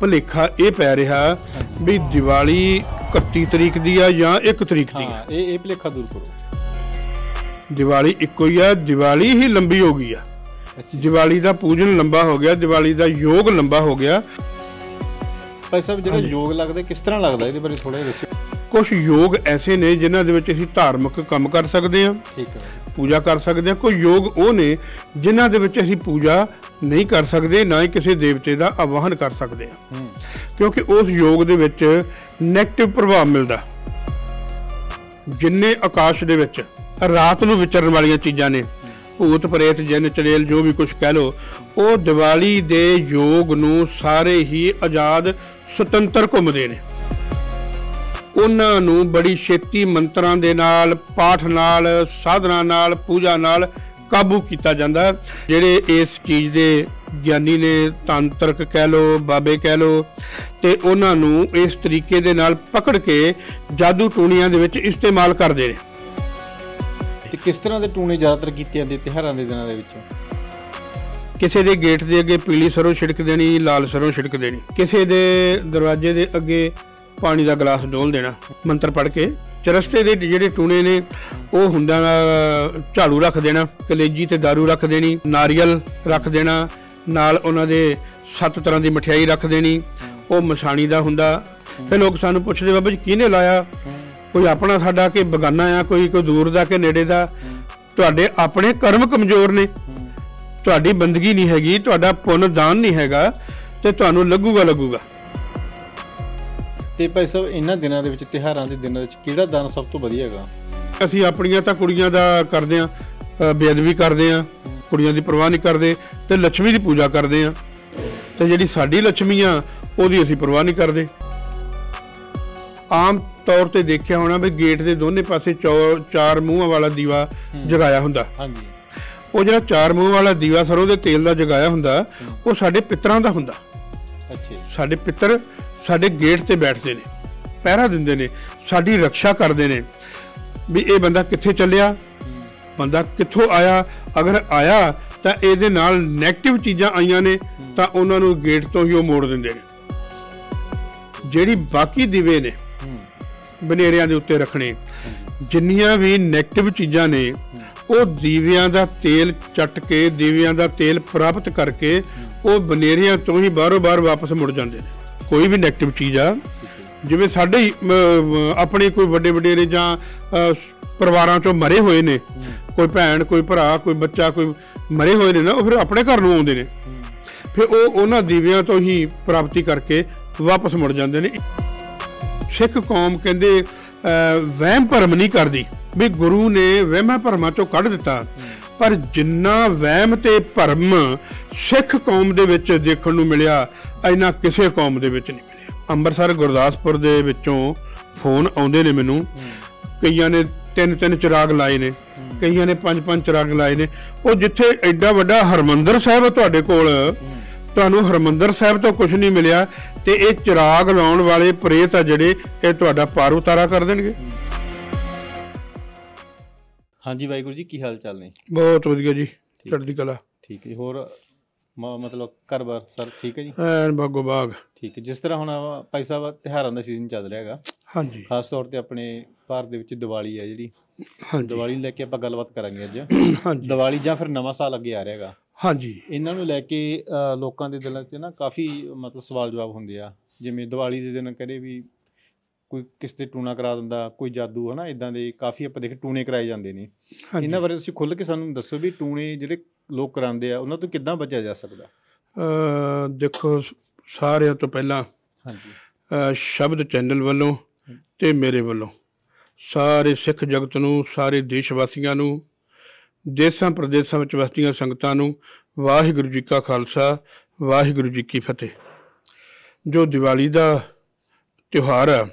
ਭਲੇਖਾ ਇਹ ਪੈ ਰਿਹਾ ਵੀ ਦੀਵਾਲੀ 31 ਤਰੀਕ ਦੀ ਆ ਜਾਂ 1 ਤਰੀਕ ਦੀ ਆ ਇਹ ਇਹ ਭਲੇਖਾ ਦੂਰ ਕਰੋ ਦੀਵਾਲੀ ਇੱਕੋ ਹੀ ਆ ਦੀਵਾਲੀ ਹੀ ਲੰਬੀ ਹੋ ਗਈ ਆ ਦੀਵਾਲੀ ਦਾ ਪੂਜਨ ਲੰਬਾ ਹੋ ਗਿਆ ਦੀਵਾਲੀ ਦਾ ਯੋਗ ਲੰਬਾ ਹੋ ਗਿਆ ਭਾਈ ਸਾਹਿਬ ਜਿਹੜਾ ਯੋਗ ਲੱਗਦਾ ਕਿਸ ਤਰ੍ਹਾਂ ਲੱਗਦਾ ਇਹਦੇ ਬਾਰੇ ਥੋੜਾ ਦੱਸਿਓ ਕੁਝ ਯੋਗ ਐਸੇ ਨੇ ਜਿਨ੍ਹਾਂ ਦੇ ਵਿੱਚ ਅਸੀਂ ਧਾਰਮਿਕ ਕੰਮ ਕਰ ਸਕਦੇ ਹਾਂ ਠੀਕ ਹੈ ਪੂਜਾ ਕਰ ਸਕਦੇ ਹਾਂ ਕੋਈ ਯੋਗ ਉਹ ਨੇ ਜਿਨ੍ਹਾਂ ਦੇ ਵਿੱਚ ਅਸੀਂ ਪੂਜਾ ਨਹੀਂ ਕਰ ਸਕਦੇ ਨਾ ਹੀ ਕਿਸੇ ਦੇਵਤੇ ਦਾ ਆਵਾਹਨ ਕਰ ਸਕਦੇ ਆ ਕਿਉਂਕਿ ਉਸ ਯੋਗ ਦੇ ਵਿੱਚ 네ਗੇਟਿਵ ਪ੍ਰਭਾਵ ਮਿਲਦਾ ਜਿੰਨੇ ਆਕਾਸ਼ ਦੇ ਵਿੱਚ ਰਾਤ ਨੂੰ ਵਿਚਰਨ ਵਾਲੀਆਂ ਚੀਜ਼ਾਂ ਨੇ ਭੂਤ ਪ੍ਰੇਤ ਜਿੰਨ ਚੜੇਲ ਜੋ ਵੀ ਕੁਝ ਕਹਿ ਲੋ ਉਹ ਦੀਵਾਲੀ ਦੇ ਯੋਗ ਨੂੰ ਸਾਰੇ ਹੀ ਆਜ਼ਾਦ ਸੁਤੰਤਰ ਘੁੰਮਦੇ ਨੇ ਉਹਨਾਂ ਨੂੰ ਬੜੀ ਛੇਤੀ ਮੰਤਰਾਂ ਦੇ ਨਾਲ ਪਾਠ ਨਾਲ ਸਾਧਨਾ ਨਾਲ ਪੂਜਾ ਨਾਲ ਕਾਬੂ ਕੀਤਾ ਜਾਂਦਾ ਜਿਹੜੇ ਇਸ ਚੀਜ਼ ਦੇ ਗਿਆਨੀ ਨੇ ਤੰਤਰਕ ਕਹਿ ਲੋ ਬਾਬੇ ਕਹਿ ਲੋ ਤੇ ਉਹਨਾਂ ਨੂੰ ਇਸ ਤਰੀਕੇ ਦੇ ਨਾਲ ਪਕੜ ਕੇ ਜਾਦੂ ਟੂਣੀਆਂ ਦੇ ਵਿੱਚ ਇਸਤੇਮਾਲ ਕਰਦੇ ਨੇ ਤੇ ਕਿਸ ਤਰ੍ਹਾਂ ਦੇ ਟੂਣੇ ਜ਼ਿਆਦਾਤਰ ਕੀਤੇ ਜਾਂਦੇ ਤਿਹਾਰਾਂ ਦੇ ਦਿਨਾਂ ਦੇ ਵਿੱਚ ਕਿਸੇ ਦੇ ਗੇਟ ਦੇ ਅੱਗੇ ਪੀਲੀ ਸਰੋਂ ਛਿੜਕ ਦੇਣੀ ਲਾਲ ਸਰੋਂ ਛਿੜਕ ਦੇਣੀ ਕਿਸੇ ਦੇ ਦਰਵਾਜ਼ੇ ਦੇ ਅੱਗੇ ਪਾਣੀ ਦਾ ਗਲਾਸ ਡੋਲ ਦੇਣਾ ਮੰਤਰ ਪੜ੍ਹ ਕੇ ਚਰਸਤੇ ਦੇ ਜਿਹੜੇ ਟੂਣੇ ਨੇ ਉਹ ਹੁੰਦਾ ਝਾੜੂ ਰੱਖ ਦੇਣਾ ਕਲੇਜੀ ਤੇ दारू ਰੱਖ ਦੇਣੀ ਨਾਰੀਅਲ ਰੱਖ ਦੇਣਾ ਨਾਲ ਉਹਨਾਂ ਦੇ ਸੱਤ ਤਰ੍ਹਾਂ ਦੀ ਮਠਿਆਈ ਰੱਖ ਦੇਣੀ ਉਹ ਮਸਾਣੀ ਦਾ ਹੁੰਦਾ ਫਿਰ ਲੋਕ ਸਾਨੂੰ ਪੁੱਛਦੇ ਬਾਬਾ ਜੀ ਕਿਹਨੇ ਲਾਇਆ ਕੋਈ ਆਪਣਾ ਸਾਡਾ ਕਿ ਬਗਾਨਾ ਆ ਕੋਈ ਕੋਈ ਦੂਰ ਦਾ ਕਿ ਨੇੜੇ ਦਾ ਤੁਹਾਡੇ ਆਪਣੇ ਕਰਮ ਕਮਜ਼ੋਰ ਨੇ ਤੁਹਾਡੀ ਬੰਦਗੀ ਨਹੀਂ ਹੈਗੀ ਤੁਹਾਡਾ ਪੁੰਨ ਦਾਨ ਨਹੀਂ ਹੈਗਾ ਤੇ ਤੁਹਾਨੂੰ ਲੱਗੂਗਾ ਲੱਗੂਗਾ ਤੇ ਭਾਈ ਸਾਹਿਬ ਇਹਨਾਂ ਦਿਨਾਂ ਦੇ ਵਿੱਚ ਤਿਹਾਰਾਂ ਦੇ ਦਿਨਾਂ ਵਿੱਚ ਕਿਹੜਾ ਦਾਨ ਸਭ ਤੋਂ ਵਧੀਆ ਹੈਗਾ ਅਸੀਂ ਆਪਣੀਆਂ ਤਾਂ ਕੁੜੀਆਂ ਦਾ ਕਰਦੇ ਆ ਬੇਅਦਬੀ ਕਰਦੇ ਆ ਕੁੜੀਆਂ ਦੀ ਪਰਵਾਹ ਨਹੀਂ ਕਰਦੇ ਤੇ ਲక్ష్ਮੀ ਦੀ ਪੂਜਾ ਕਰਦੇ ਆ ਤੇ ਜਿਹੜੀ ਸਾਡੀ ਲక్ష్ਮੀ ਆ ਉਹਦੀ ਅਸੀਂ ਪਰਵਾਹ ਨਹੀਂ ਕਰਦੇ ਆਮ ਤੌਰ ਤੇ ਦੇਖਿਆ ਹੋਣਾ ਵੀ ਗੇਟ ਦੇ ਦੋਨੇ ਪਾਸੇ ਚਾਰ ਮੂੰਹਾਂ ਵਾਲਾ ਦੀਵਾ ਜਗਾਇਆ ਹੁੰਦਾ ਹਾਂਜੀ ਉਹ ਜਿਹੜਾ ਚਾਰ ਮੂੰਹ ਵਾਲਾ ਦੀਵਾ ਸਰੋਂ ਦੇ ਤੇਲ ਦਾ ਜਗਾਇਆ ਹੁੰਦਾ ਉਹ ਸਾਡੇ ਪਿਤਰਾਂ ਦਾ ਹੁੰਦਾ ਅੱਛਾ ਸਾਡੇ ਪਿੱਤਰ ਸਾਡੇ ਗੇਟ ਤੇ ਬੈਠਦੇ ਨੇ ਪਹਿਰਾ ਦਿੰਦੇ ਨੇ ਸਾਡੀ ਰੱਖਿਆ ਕਰਦੇ ਨੇ ਵੀ ਇਹ ਬੰਦਾ ਕਿੱਥੇ ਚੱਲਿਆ ਬੰਦਾ ਕਿੱਥੋਂ ਆਇਆ ਅਗਰ ਆਇਆ ਤਾਂ ਇਹਦੇ ਨਾਲ 네ਗੇਟਿਵ ਚੀਜ਼ਾਂ ਆਈਆਂ ਨੇ ਤਾਂ ਉਹਨਾਂ ਨੂੰ ਗੇਟ ਤੋਂ ਹੀ ਉਹ ਮੋੜ ਦਿੰਦੇ ਨੇ ਜਿਹੜੀ ਬਾਕੀ ਦਿਵੇ ਨੇ ਬਨੇਰਿਆਂ ਦੇ ਉੱਤੇ ਰੱਖਣੇ ਜਿੰਨੀਆਂ ਵੀ 네ਗੇਟਿਵ ਚੀਜ਼ਾਂ ਨੇ ਉਹ ਦੀਵਿਆਂ ਦਾ ਤੇਲ ਚਟ ਕੇ ਦੀਵਿਆਂ ਦਾ ਤੇਲ ਪ੍ਰਾਪਤ ਕਰਕੇ ਉਹ ਬਨੇਰਿਆਂ ਤੋਂ ਹੀ ਬਾਰੋ-ਬਾਰ ਵਾਪਸ ਮੁੜ ਜਾਂਦੇ ਨੇ ਕੋਈ ਵੀ 네ਗੇਟਿਵ ਚੀਜ਼ ਆ ਜਿਵੇਂ ਸਾਡੇ ਹੀ ਆਪਣੇ ਕੋਈ ਵੱਡੇ ਵਡੇਰੇ ਜਾਂ ਪਰਿਵਾਰਾਂ ਚੋਂ ਮਰੇ ਹੋਏ ਨੇ ਕੋਈ ਭੈਣ ਕੋਈ ਭਰਾ ਕੋਈ ਬੱਚਾ ਕੋਈ ਮਰੇ ਹੋਏ ਨੇ ਨਾ ਉਹ ਫਿਰ ਆਪਣੇ ਘਰ ਨੂੰ ਆਉਂਦੇ ਨੇ ਫਿਰ ਉਹ ਉਹਨਾਂ ਦੀਵਿਆਂ ਤੋਂ ਹੀ ਪ੍ਰਾਪਤੀ ਕਰਕੇ ਵਾਪਸ ਮੁੜ ਜਾਂਦੇ ਨੇ ਸਿੱਖ ਕੌਮ ਕਹਿੰਦੇ ਵਹਿਮ ਭਰਮ ਨਹੀਂ ਕਰਦੀ ਵੀ ਗੁਰੂ ਨੇ ਵਹਿਮਾਂ ਭਰਮਾਂ ਚੋਂ ਕੱਢ ਦਿੱਤਾ ਪਰ ਜਿੰਨਾ ਵਹਿਮ ਤੇ ਭਰਮ ਸਿੱਖ ਕੌਮ ਦੇ ਵਿੱਚ ਦੇਖਣ ਨੂੰ ਮਿਲਿਆ ਇੰਨਾ ਕਿਸੇ ਕੌਮ ਦੇ ਵਿੱਚ ਨਹੀਂ ਮਿਲਿਆ ਅੰਮ੍ਰਿਤਸਰ ਗੁਰਦਾਸਪੁਰ ਦੇ ਵਿੱਚੋਂ ਫੋਨ ਆਉਂਦੇ ਨੇ ਮੈਨੂੰ ਕਈਆਂ ਨੇ ਤਿੰਨ ਤਿੰਨ ਚਿਰਾਗ ਲਾਏ ਨੇ ਕਈਆਂ ਨੇ ਪੰਜ ਪੰਜ ਚਿਰਾਗ ਲਾਏ ਨੇ ਉਹ ਜਿੱਥੇ ਐਡਾ ਵੱਡਾ ਹਰਮੰਦਰ ਸਾਹਿਬ ਤੁਹਾਡੇ ਕੋਲ ਤੁਹਾਨੂੰ ਹਰਮੰਦਰ ਸਾਹਿਬ ਤੋਂ ਕੁਝ ਨਹੀਂ ਮਿਲਿਆ ਤੇ ਇਹ ਚਿਰਾਗ ਲਾਉਣ ਵਾਲੇ ਪ੍ਰੇਤ ਆ ਜਿਹੜੇ ਇਹ ਤੁਹਾਡਾ ਪਾਰ ਉਤਾਰਾ ਕਰ ਦੇਣਗੇ ਹਾਂਜੀ ਵਾਹਿਗੁਰੂ ਜੀ ਕੀ ਹਾਲ ਚਾਲ ਨੇ ਬਹੁਤ ਵਧੀਆ ਜੀ ਚੜ੍ਹਦੀ ਕਲਾ ਠੀਕ ਹੈ ਹੋਰ ਮ- ਮਤਲਬ ਘਰ-ਬਾਰ ਸਰ ਠੀਕ ਹੈ ਜੀ ਐਨ ਬਾਗੋ ਬਾਗ ਠੀਕ ਹੈ ਜਿਸ ਤਰ੍ਹਾਂ ਹੁਣ ਭਾਈ ਸਾਹਿਬ ਤਿਹਾਰਾਂ ਦਾ ਸੀਜ਼ਨ ਚੱਲ ਰਿਹਾ ਹੈਗਾ ਹਾਂਜੀ ਖਾਸ ਤੌਰ ਤੇ ਆਪਣੇ ਭਾਰਤ ਦੇ ਵਿੱਚ ਦੀਵਾਲੀ ਹੈ ਜਿਹੜੀ ਹਾਂਜੀ ਦੀਵਾਲੀ ਲੈ ਕੇ ਆਪਾਂ ਗੱਲਬਾਤ ਕਰਾਂਗੇ ਅੱਜ ਹਾਂਜੀ ਦੀਵਾਲੀ ਜਾਂ ਫਿਰ ਨਵਾਂ ਸਾਲ ਅੱਗੇ ਆ ਰਿਹਾ ਹੈਗਾ ਹਾਂਜੀ ਇਹਨਾਂ ਨੂੰ ਲੈ ਕੇ ਲੋਕਾਂ ਦੇ ਦਿਲਾਂ 'ਚ ਨਾ ਕਾਫੀ ਮਤਲਬ ਸਵਾਲ ਜਵਾਬ ਹੁੰਦੇ ਆ ਜਿਵੇਂ ਦੀਵਾਲੀ ਦੇ ਦਿਨ ਕਹਿੰਦੇ ਵੀ ਕੋਈ ਕਿਸ ਤੇ ਟੂਣਾ ਕਰਾ ਦਿੰਦਾ ਕੋਈ ਜਾਦੂ ਹਨਾ ਇਦਾਂ ਦੇ ਕਾਫੀ ਆਪਾਂ ਦੇਖ ਟੂਣੇ ਕਰਾਏ ਜਾਂਦੇ ਨੇ ਇਹਨਾਂ ਬਾਰੇ ਤੁਸੀਂ ਖੁੱਲ ਕੇ ਸਾਨੂੰ ਦੱਸੋ ਵੀ ਟੂਣੇ ਜਿਹੜੇ ਲੋਕ ਕਰਾਉਂਦੇ ਆ ਉਹਨਾਂ ਤੋਂ ਕਿੱਦਾਂ ਬਚਿਆ ਜਾ ਸਕਦਾ ਦੇਖੋ ਸਾਰਿਆਂ ਤੋਂ ਪਹਿਲਾਂ ਹਾਂਜੀ ਸ਼ਬਦ ਚੈਨਲ ਵੱਲੋਂ ਤੇ ਮੇਰੇ ਵੱਲੋਂ ਸਾਰੇ ਸਿੱਖ ਜਗਤ ਨੂੰ ਸਾਰੇ ਦੇਸ਼ ਵਾਸੀਆਂ ਨੂੰ ਦੇਸਾਂ ਪ੍ਰਦੇਸਾਂ ਵਿੱਚ ਵਸਦੀਆਂ ਸੰਗਤਾਂ ਨੂੰ ਵਾਹਿਗੁਰੂ ਜੀ ਕਾ ਖਾਲਸਾ ਵਾਹਿਗੁਰੂ ਜੀ ਕੀ ਫਤਿਹ ਜੋ ਦੀਵਾਲੀ ਦਾ ਤਿਉਹਾਰ ਹੈ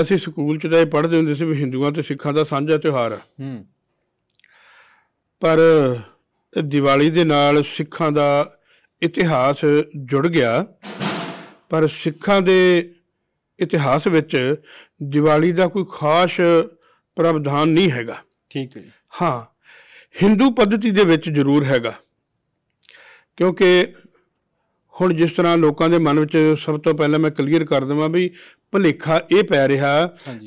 ਅਸੀਂ ਸਕੂਲ 'ਚ ਤਾਂ ਇਹ ਪੜ੍ਹਦੇ ਹੁੰਦੇ ਸੀ ਵੀ ਹਿੰਦੂਆਂ ਤੇ ਸਿੱਖਾਂ ਦਾ ਸਾਂਝਾ ਤਿਉਹਾਰ ਹੂੰ ਪਰ ਦੀਵਾਲੀ ਦੇ ਨਾਲ ਸਿੱਖਾਂ ਦਾ ਇਤਿਹਾਸ ਜੁੜ ਗਿਆ ਪਰ ਸਿੱਖਾਂ ਦੇ ਇਤਿਹਾਸ ਵਿੱਚ ਦੀਵਾਲੀ ਦਾ ਕੋਈ ਖਾਸ ਪ੍ਰਵਧਾਨ ਨਹੀਂ ਹੈਗਾ ਠੀਕ ਹੈ ਹਾਂ ਹਿੰਦੂ ਪੱਧਤੀ ਦੇ ਵਿੱਚ ਜ਼ਰੂਰ ਹੈਗਾ ਕਿਉਂਕਿ ਹੁਣ ਜਿਸ ਤਰ੍ਹਾਂ ਲੋਕਾਂ ਦੇ ਮਨ ਵਿੱਚ ਸਭ ਤੋਂ ਪਹਿਲਾਂ ਮੈਂ ਕਲੀਅਰ ਕਰ ਦਵਾਂ ਵੀ ਭਲੇਖਾ ਇਹ ਪੈ ਰਿਹਾ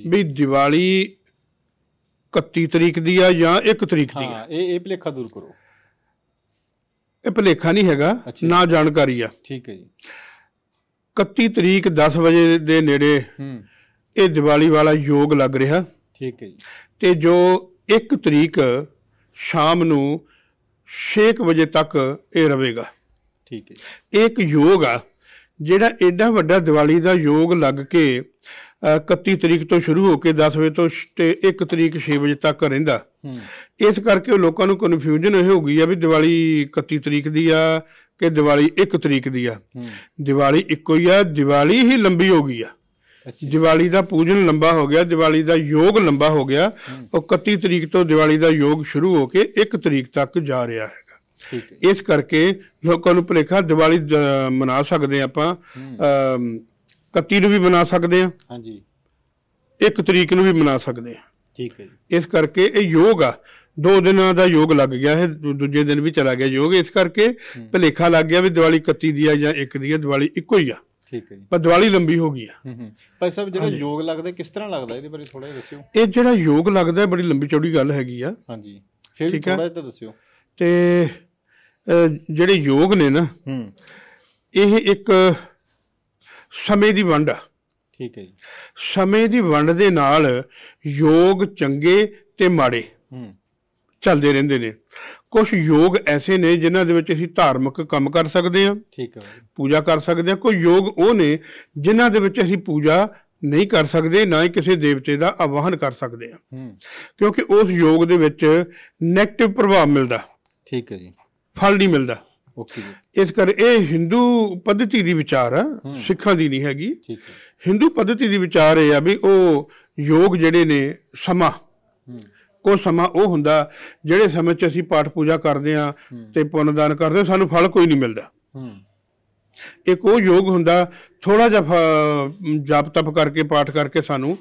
ਵੀ ਦੀਵਾਲੀ 31 ਤਰੀਕ ਦੀ ਆ ਜਾਂ 1 ਤਰੀਕ ਦੀ ਆ ਇਹ ਇਹ ਭਲੇਖਾ ਦੂਰ ਕਰੋ ਇਹ ਭਲੇਖਾ ਨਹੀਂ ਹੈਗਾ ਨਾ ਜਾਣਕਾਰੀ ਆ ਠੀਕ ਹੈ ਜੀ 31 ਤਰੀਕ 10 ਵਜੇ ਦੇ ਨੇੜੇ ਇਹ ਦੀਵਾਲੀ ਵਾਲਾ ਯੋਗ ਲੱਗ ਰਿਹਾ ਠੀਕ ਹੈ ਜੀ ਤੇ ਜੋ 1 ਤਰੀਕ ਸ਼ਾਮ ਨੂੰ 6 ਵਜੇ ਤੱਕ ਇਹ ਰਹੇਗਾ ਠੀਕ ਹੈ ਇੱਕ ਯੋਗ ਆ ਜਿਹੜਾ ਐਡਾ ਵੱਡਾ ਦੀਵਾਲੀ ਦਾ ਯੋਗ ਲੱਗ ਕੇ 31 ਤਰੀਕ ਤੋਂ ਸ਼ੁਰੂ ਹੋ ਕੇ 10 ਵਜੇ ਤੋਂ ਤੇ 1 ਤਰੀਕ 6 ਵਜੇ ਤੱਕ ਰਹਿੰਦਾ ਇਸ ਕਰਕੇ ਲੋਕਾਂ ਨੂੰ ਕਨਫਿਊਜ਼ਨ ਹੋ ਗਈ ਆ ਵੀ ਦੀਵਾਲੀ 31 ਤਰੀਕ ਦੀ ਆ ਕਿ ਦੀਵਾਲੀ 1 ਤਰੀਕ ਦੀ ਆ ਦੀਵਾਲੀ ਇੱਕੋ ਹੀ ਆ ਦੀਵਾਲੀ ਹੀ ਲੰਬੀ ਹੋ ਗਈ ਆ ਦੀਵਾਲੀ ਦਾ ਪੂਜਨ ਲੰਬਾ ਹੋ ਗਿਆ ਦੀਵਾਲੀ ਦਾ ਯੋਗ ਲੰਬਾ ਹੋ ਗਿਆ ਉਹ 31 ਤਰੀਕ ਤੋਂ ਦੀਵਾਲੀ ਦਾ ਯੋਗ ਸ਼ੁਰੂ ਹੋ ਕੇ 1 ਤਰੀਕ ਤੱਕ ਜਾ ਰਿਹਾ ਹੈ ਇਸ ਕਰਕੇ ਲੋਕਾਂ ਨੂੰ ਭਲੇਖਾ ਦੀਵਾਲੀ ਮਨਾ ਸਕਦੇ ਆਪਾਂ 31 ਨੂੰ ਵੀ ਮਨਾ ਸਕਦੇ ਆ ਹਾਂਜੀ 1 ਤਰੀਕ ਨੂੰ ਵੀ ਮਨਾ ਸਕਦੇ ਆ ਠੀਕ ਹੈ ਜੀ ਇਸ ਕਰਕੇ ਇਹ ਯੋਗ ਆ ਦੋ ਦਿਨਾਂ ਦਾ ਯੋਗ ਲੱਗ ਗਿਆ ਹੈ ਦੂਜੇ ਦਿਨ ਵੀ ਚਲਾ ਗਿਆ ਯੋਗ ਇਸ ਕਰਕੇ ਭਲੇਖਾ ਲੱਗ ਗਿਆ ਵੀ ਦੀਵਾਲੀ 31 ਦੀ ਆ ਜਾਂ 1 ਦੀ ਆ ਦੀਵਾਲੀ ਇੱਕੋ ਹੀ ਆ ਠੀਕ ਹੈ ਜੀ ਪਰ ਦੀਵਾਲੀ ਲੰਬੀ ਹੋ ਗਈ ਆ ਹੂੰ ਹੂੰ ਭਾਈ ਸਾਹਿਬ ਜਿਹੜਾ ਯੋਗ ਲੱਗਦਾ ਕਿਸ ਤਰ੍ਹਾਂ ਲੱਗਦਾ ਇਹਦੇ ਬਾਰੇ ਥੋੜਾ ਜਿਹਾ ਦੱਸਿਓ ਇਹ ਜਿਹੜਾ ਯੋਗ ਲੱਗਦਾ ਬੜੀ ਲੰਬੀ ਚੌੜੀ ਗੱਲ ਹੈਗੀ ਆ ਹਾਂਜੀ ਫਿਰ ਥੋੜਾ ਜਿਹਾ ਦੱਸਿਓ ਤੇ ਜਿਹੜੇ ਯੋਗ ਨੇ ਨਾ ਹੂੰ ਇਹ ਇੱਕ ਸਮੇਂ ਦੀ ਵੰਡ ਆ ਠੀਕ ਹੈ ਜੀ ਸਮੇਂ ਦੀ ਵੰਡ ਦੇ ਨਾਲ ਯੋਗ ਚੰਗੇ ਤੇ ਮਾੜੇ ਹੂੰ ਚੱਲਦੇ ਰਹਿੰਦੇ ਨੇ ਕੁਝ ਯੋਗ ਐਸੇ ਨੇ ਜਿਨ੍ਹਾਂ ਦੇ ਵਿੱਚ ਅਸੀਂ ਧਾਰਮਿਕ ਕੰਮ ਕਰ ਸਕਦੇ ਹਾਂ ਠੀਕ ਹੈ ਪੂਜਾ ਕਰ ਸਕਦੇ ਹਾਂ ਕੋਈ ਯੋਗ ਉਹ ਨੇ ਜਿਨ੍ਹਾਂ ਦੇ ਵਿੱਚ ਅਸੀਂ ਪੂਜਾ ਨਹੀਂ ਕਰ ਸਕਦੇ ਨਾ ਹੀ ਕਿਸੇ ਦੇਵਤੇ ਦਾ ਆਵਾਹਨ ਕਰ ਸਕਦੇ ਹਾਂ ਕਿਉਂਕਿ ਉਸ ਯੋਗ ਦੇ ਵਿੱਚ 네ਗੇਟਿਵ ਪ੍ਰਭਾਵ ਮਿਲਦਾ ਠੀਕ ਹੈ ਜੀ ਫਲ ਨਹੀਂ ਮਿਲਦਾ ਓਕੇ ਇਸ ਕਰ ਇਹ Hindu ਪੱਧਤੀ ਦੀ ਵਿਚਾਰ ਆ ਸਿੱਖਾਂ ਦੀ ਨਹੀਂ ਹੈਗੀ Hindu ਪੱਧਤੀ ਦੀ ਵਿਚਾਰ ਇਹ ਆ ਵੀ ਉਹ ਯੋਗ ਜਿਹੜੇ ਨੇ ਸਮਾ ਕੋ ਸਮਾਂ ਉਹ ਹੁੰਦਾ ਜਿਹੜੇ ਸਮੇਂ 'ਚ ਅਸੀਂ ਪਾਠ ਪੂਜਾ ਕਰਦੇ ਆ ਤੇ ਪੁੰਨਦਾਨ ਕਰਦੇ ਸਾਨੂੰ ਫਲ ਕੋਈ ਨਹੀਂ ਮਿਲਦਾ ਇੱਕ ਉਹ ਯੋਗ ਹੁੰਦਾ ਥੋੜਾ ਜਿਹਾ ਜਪ ਤਪ ਕਰਕੇ ਪਾਠ ਕਰਕੇ ਸਾਨੂੰ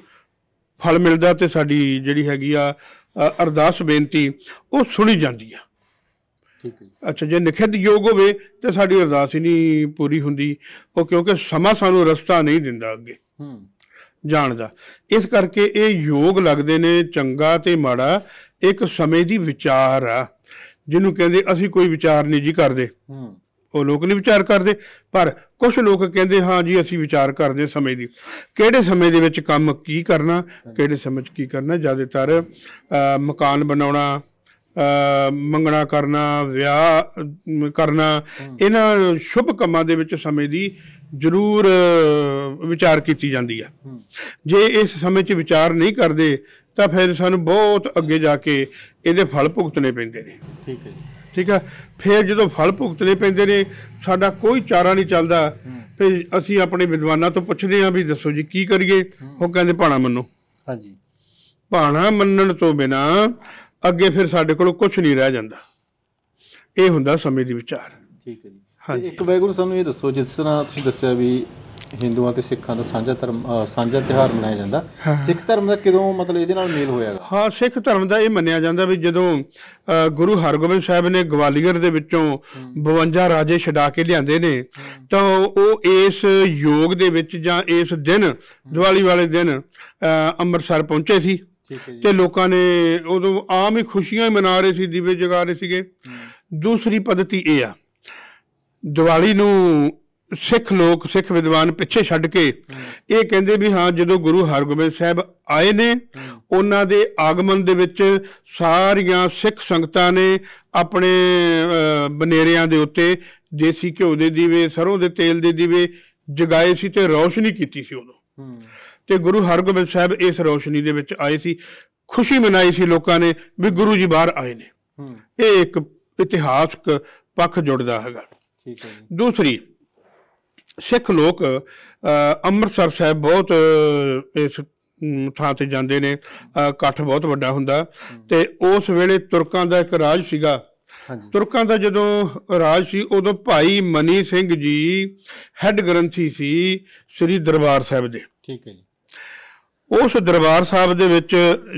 ਫਲ ਮਿਲਦਾ ਤੇ ਸਾਡੀ ਜਿਹੜੀ ਹੈਗੀ ਆ ਅਰਦਾਸ ਬੇਨਤੀ ਉਹ ਸੁਣੀ ਜਾਂਦੀ ਆ ਠੀਕ ਹੈ ਅੱਛਾ ਜੇ ਨਿਖਿਤ ਯੋਗ ਹੋਵੇ ਤੇ ਸਾਡੀ ਅਰਦਾਸ ਹੀ ਨਹੀਂ ਪੂਰੀ ਹੁੰਦੀ ਉਹ ਕਿਉਂਕਿ ਸਮਾਂ ਸਾਨੂੰ ਰਸਤਾ ਨਹੀਂ ਦਿੰਦਾ ਅੱਗੇ ਹੂੰ ਜਾਣ ਦਾ ਇਸ ਕਰਕੇ ਇਹ ਯੋਗ ਲੱਗਦੇ ਨੇ ਚੰਗਾ ਤੇ ਮਾੜਾ ਇੱਕ ਸਮੇਂ ਦੀ ਵਿਚਾਰ ਆ ਜਿਹਨੂੰ ਕਹਿੰਦੇ ਅਸੀਂ ਕੋਈ ਵਿਚਾਰ ਨਹੀਂ ਜੀ ਕਰਦੇ ਹੂੰ ਉਹ ਲੋਕ ਨਹੀਂ ਵਿਚਾਰ ਕਰਦੇ ਪਰ ਕੁਝ ਲੋਕ ਕਹਿੰਦੇ ਹਾਂ ਜੀ ਅਸੀਂ ਵਿਚਾਰ ਕਰਦੇ ਸਮੇਂ ਦੀ ਕਿਹੜੇ ਸਮੇਂ ਦੇ ਵਿੱਚ ਕੰਮ ਕੀ ਕਰਨਾ ਕਿਹੜੇ ਸਮੇਂ 'ਚ ਕੀ ਕਰਨਾ ਜ਼ਿਆਦਾਤਰ ਮਕਾਨ ਬਣਾਉਣਾ ਮੰਗਣਾ ਕਰਨਾ ਵਿਆਹ ਕਰਨਾ ਇਹਨਾਂ ਸ਼ੁਭ ਕੰਮਾਂ ਦੇ ਵਿੱਚ ਸਮੇਂ ਦੀ ਜ਼ਰੂਰ ਵਿਚਾਰ ਕੀਤੀ ਜਾਂਦੀ ਆ ਜੇ ਇਸ ਸਮੇਂ 'ਚ ਵਿਚਾਰ ਨਹੀਂ ਕਰਦੇ ਤਾਂ ਫਿਰ ਸਾਨੂੰ ਬਹੁਤ ਅੱਗੇ ਜਾ ਕੇ ਇਹਦੇ ਫਲ ਭੁਗਤਨੇ ਪੈਂਦੇ ਨੇ ਠੀਕ ਹੈ ਠੀਕ ਆ ਫਿਰ ਜਦੋਂ ਫਲ ਭੁਗਤਨੇ ਪੈਂਦੇ ਨੇ ਸਾਡਾ ਕੋਈ ਚਾਰਾ ਨਹੀਂ ਚੱਲਦਾ ਫਿਰ ਅਸੀਂ ਆਪਣੇ ਵਿਦਵਾਨਾਂ ਤੋਂ ਪੁੱਛਦੇ ਆਂ ਵੀ ਦੱਸੋ ਜੀ ਕੀ ਕਰੀਏ ਉਹ ਕਹਿੰਦੇ ਭਾਣਾ ਮੰਨੋ ਹਾਂਜੀ ਭਾਣਾ ਮੰਨਣ ਤੋਂ ਬਿਨਾ ਅੱਗੇ ਫਿਰ ਸਾਡੇ ਕੋਲ ਕੁਝ ਨਹੀਂ ਰਹਿ ਜਾਂਦਾ ਇਹ ਹੁੰਦਾ ਸਮੇਂ ਦੀ ਵਿਚਾਰ ਠੀਕ ਹੈ ਜੀ ਹਾਂਜੀ ਇੱਕ ਵੈਗੁਰੂ ਸਾਨੂੰ ਇਹ ਦੱਸੋ ਜਿਸ ਤਰ੍ਹਾਂ ਤੁਸੀਂ ਦੱਸਿਆ ਵੀ ਹਿੰਦੂਆਂ ਤੇ ਸਿੱਖਾਂ ਦਾ ਸਾਂਝਾ ਧਰਮ ਸਾਂਝਾ ਤਿਹਾਰ ਮਨਾਇਆ ਜਾਂਦਾ ਸਿੱਖ ਧਰਮ ਦਾ ਕਿਦੋਂ ਮਤਲਬ ਇਹਦੇ ਨਾਲ ਮੇਲ ਹੋਇਆਗਾ ਹਾਂ ਸਿੱਖ ਧਰਮ ਦਾ ਇਹ ਮੰਨਿਆ ਜਾਂਦਾ ਵੀ ਜਦੋਂ ਗੁਰੂ ਹਰਗੋਬਿੰਦ ਸਾਹਿਬ ਨੇ ਗਵਾਲੀਅਰ ਦੇ ਵਿੱਚੋਂ 52 ਰਾਜੇ ਛਡਾ ਕੇ ਲਿਆਂਦੇ ਨੇ ਤਾਂ ਉਹ ਇਸ ਯੋਗ ਦੇ ਵਿੱਚ ਜਾਂ ਇਸ ਦਿਨ ਦੀਵਾਲੀ ਵਾਲੇ ਦਿਨ ਅੰਮ੍ਰਿਤਸਰ ਪਹੁੰਚੇ ਸੀ ਤੇ ਲੋਕਾਂ ਨੇ ਉਦੋਂ ਆਮ ਹੀ ਖੁਸ਼ੀਆਂ ਮਨਾ ਰਹੇ ਸੀ ਦੀਵੇ ਜਗਾ ਰਹੇ ਸੀਗੇ ਦੂਸਰੀ ਪਦਤੀ ਇਹ ਆ ਦੀਵਾਲੀ ਨੂੰ ਸਿੱਖ ਲੋਕ ਸਿੱਖ ਵਿਦਵਾਨ ਪਿੱਛੇ ਛੱਡ ਕੇ ਇਹ ਕਹਿੰਦੇ ਵੀ ਹਾਂ ਜਦੋਂ ਗੁਰੂ ਹਰਗੋਬਿੰਦ ਸਾਹਿਬ ਆਏ ਨੇ ਉਹਨਾਂ ਦੇ ਆਗਮਨ ਦੇ ਵਿੱਚ ਸਾਰੀਆਂ ਸਿੱਖ ਸੰਗਤਾਂ ਨੇ ਆਪਣੇ ਬਨੇਰਿਆਂ ਦੇ ਉੱਤੇ ਦੇਸੀ ਘਿਓ ਦੇ ਦੀਵੇ ਸਰੋਂ ਦੇ ਤੇਲ ਦੇ ਦੀਵੇ ਜਗਾਏ ਸੀ ਤੇ ਰੌਸ਼ਨੀ ਕੀਤੀ ਸੀ ਉਦੋਂ ਤੇ ਗੁਰੂ ਹਰਗੋਬਿੰਦ ਸਾਹਿਬ ਇਸ ਰੌਸ਼ਨੀ ਦੇ ਵਿੱਚ ਆਏ ਸੀ ਖੁਸ਼ੀ ਮਨਾਈ ਸੀ ਲੋਕਾਂ ਨੇ ਵੀ ਗੁਰੂ ਜੀ ਬਾਹਰ ਆਏ ਨੇ ਇਹ ਇੱਕ ਇਤਿਹਾਸਕ ਪੱਖ ਜੁੜਦਾ ਹੈਗਾ ਠੀਕ ਹੈ ਦੂਸਰੀ ਸਿੱਖ ਲੋਕ ਅੰਮ੍ਰਿਤਸਰ ਸਾਹਿਬ ਬਹੁਤ ਇਸ ਥਾਂ ਤੇ ਜਾਂਦੇ ਨੇ ਇਕੱਠ ਬਹੁਤ ਵੱਡਾ ਹੁੰਦਾ ਤੇ ਉਸ ਵੇਲੇ ਤੁਰਕਾਂ ਦਾ ਇੱਕ ਰਾਜ ਸੀਗਾ ਤੁਰਕਾਂ ਦਾ ਜਦੋਂ ਰਾਜ ਸੀ ਉਦੋਂ ਭਾਈ ਮਨੀ ਸਿੰਘ ਜੀ ਹੈੱਡ ਗ੍ਰੰਥੀ ਸੀ ਸ੍ਰੀ ਦਰਬਾਰ ਸਾਹਿਬ ਦੇ ਠੀਕ ਹੈ ਜੀ ਉਸ ਦਰਬਾਰ ਸਾਹਿਬ ਦੇ ਵਿੱਚ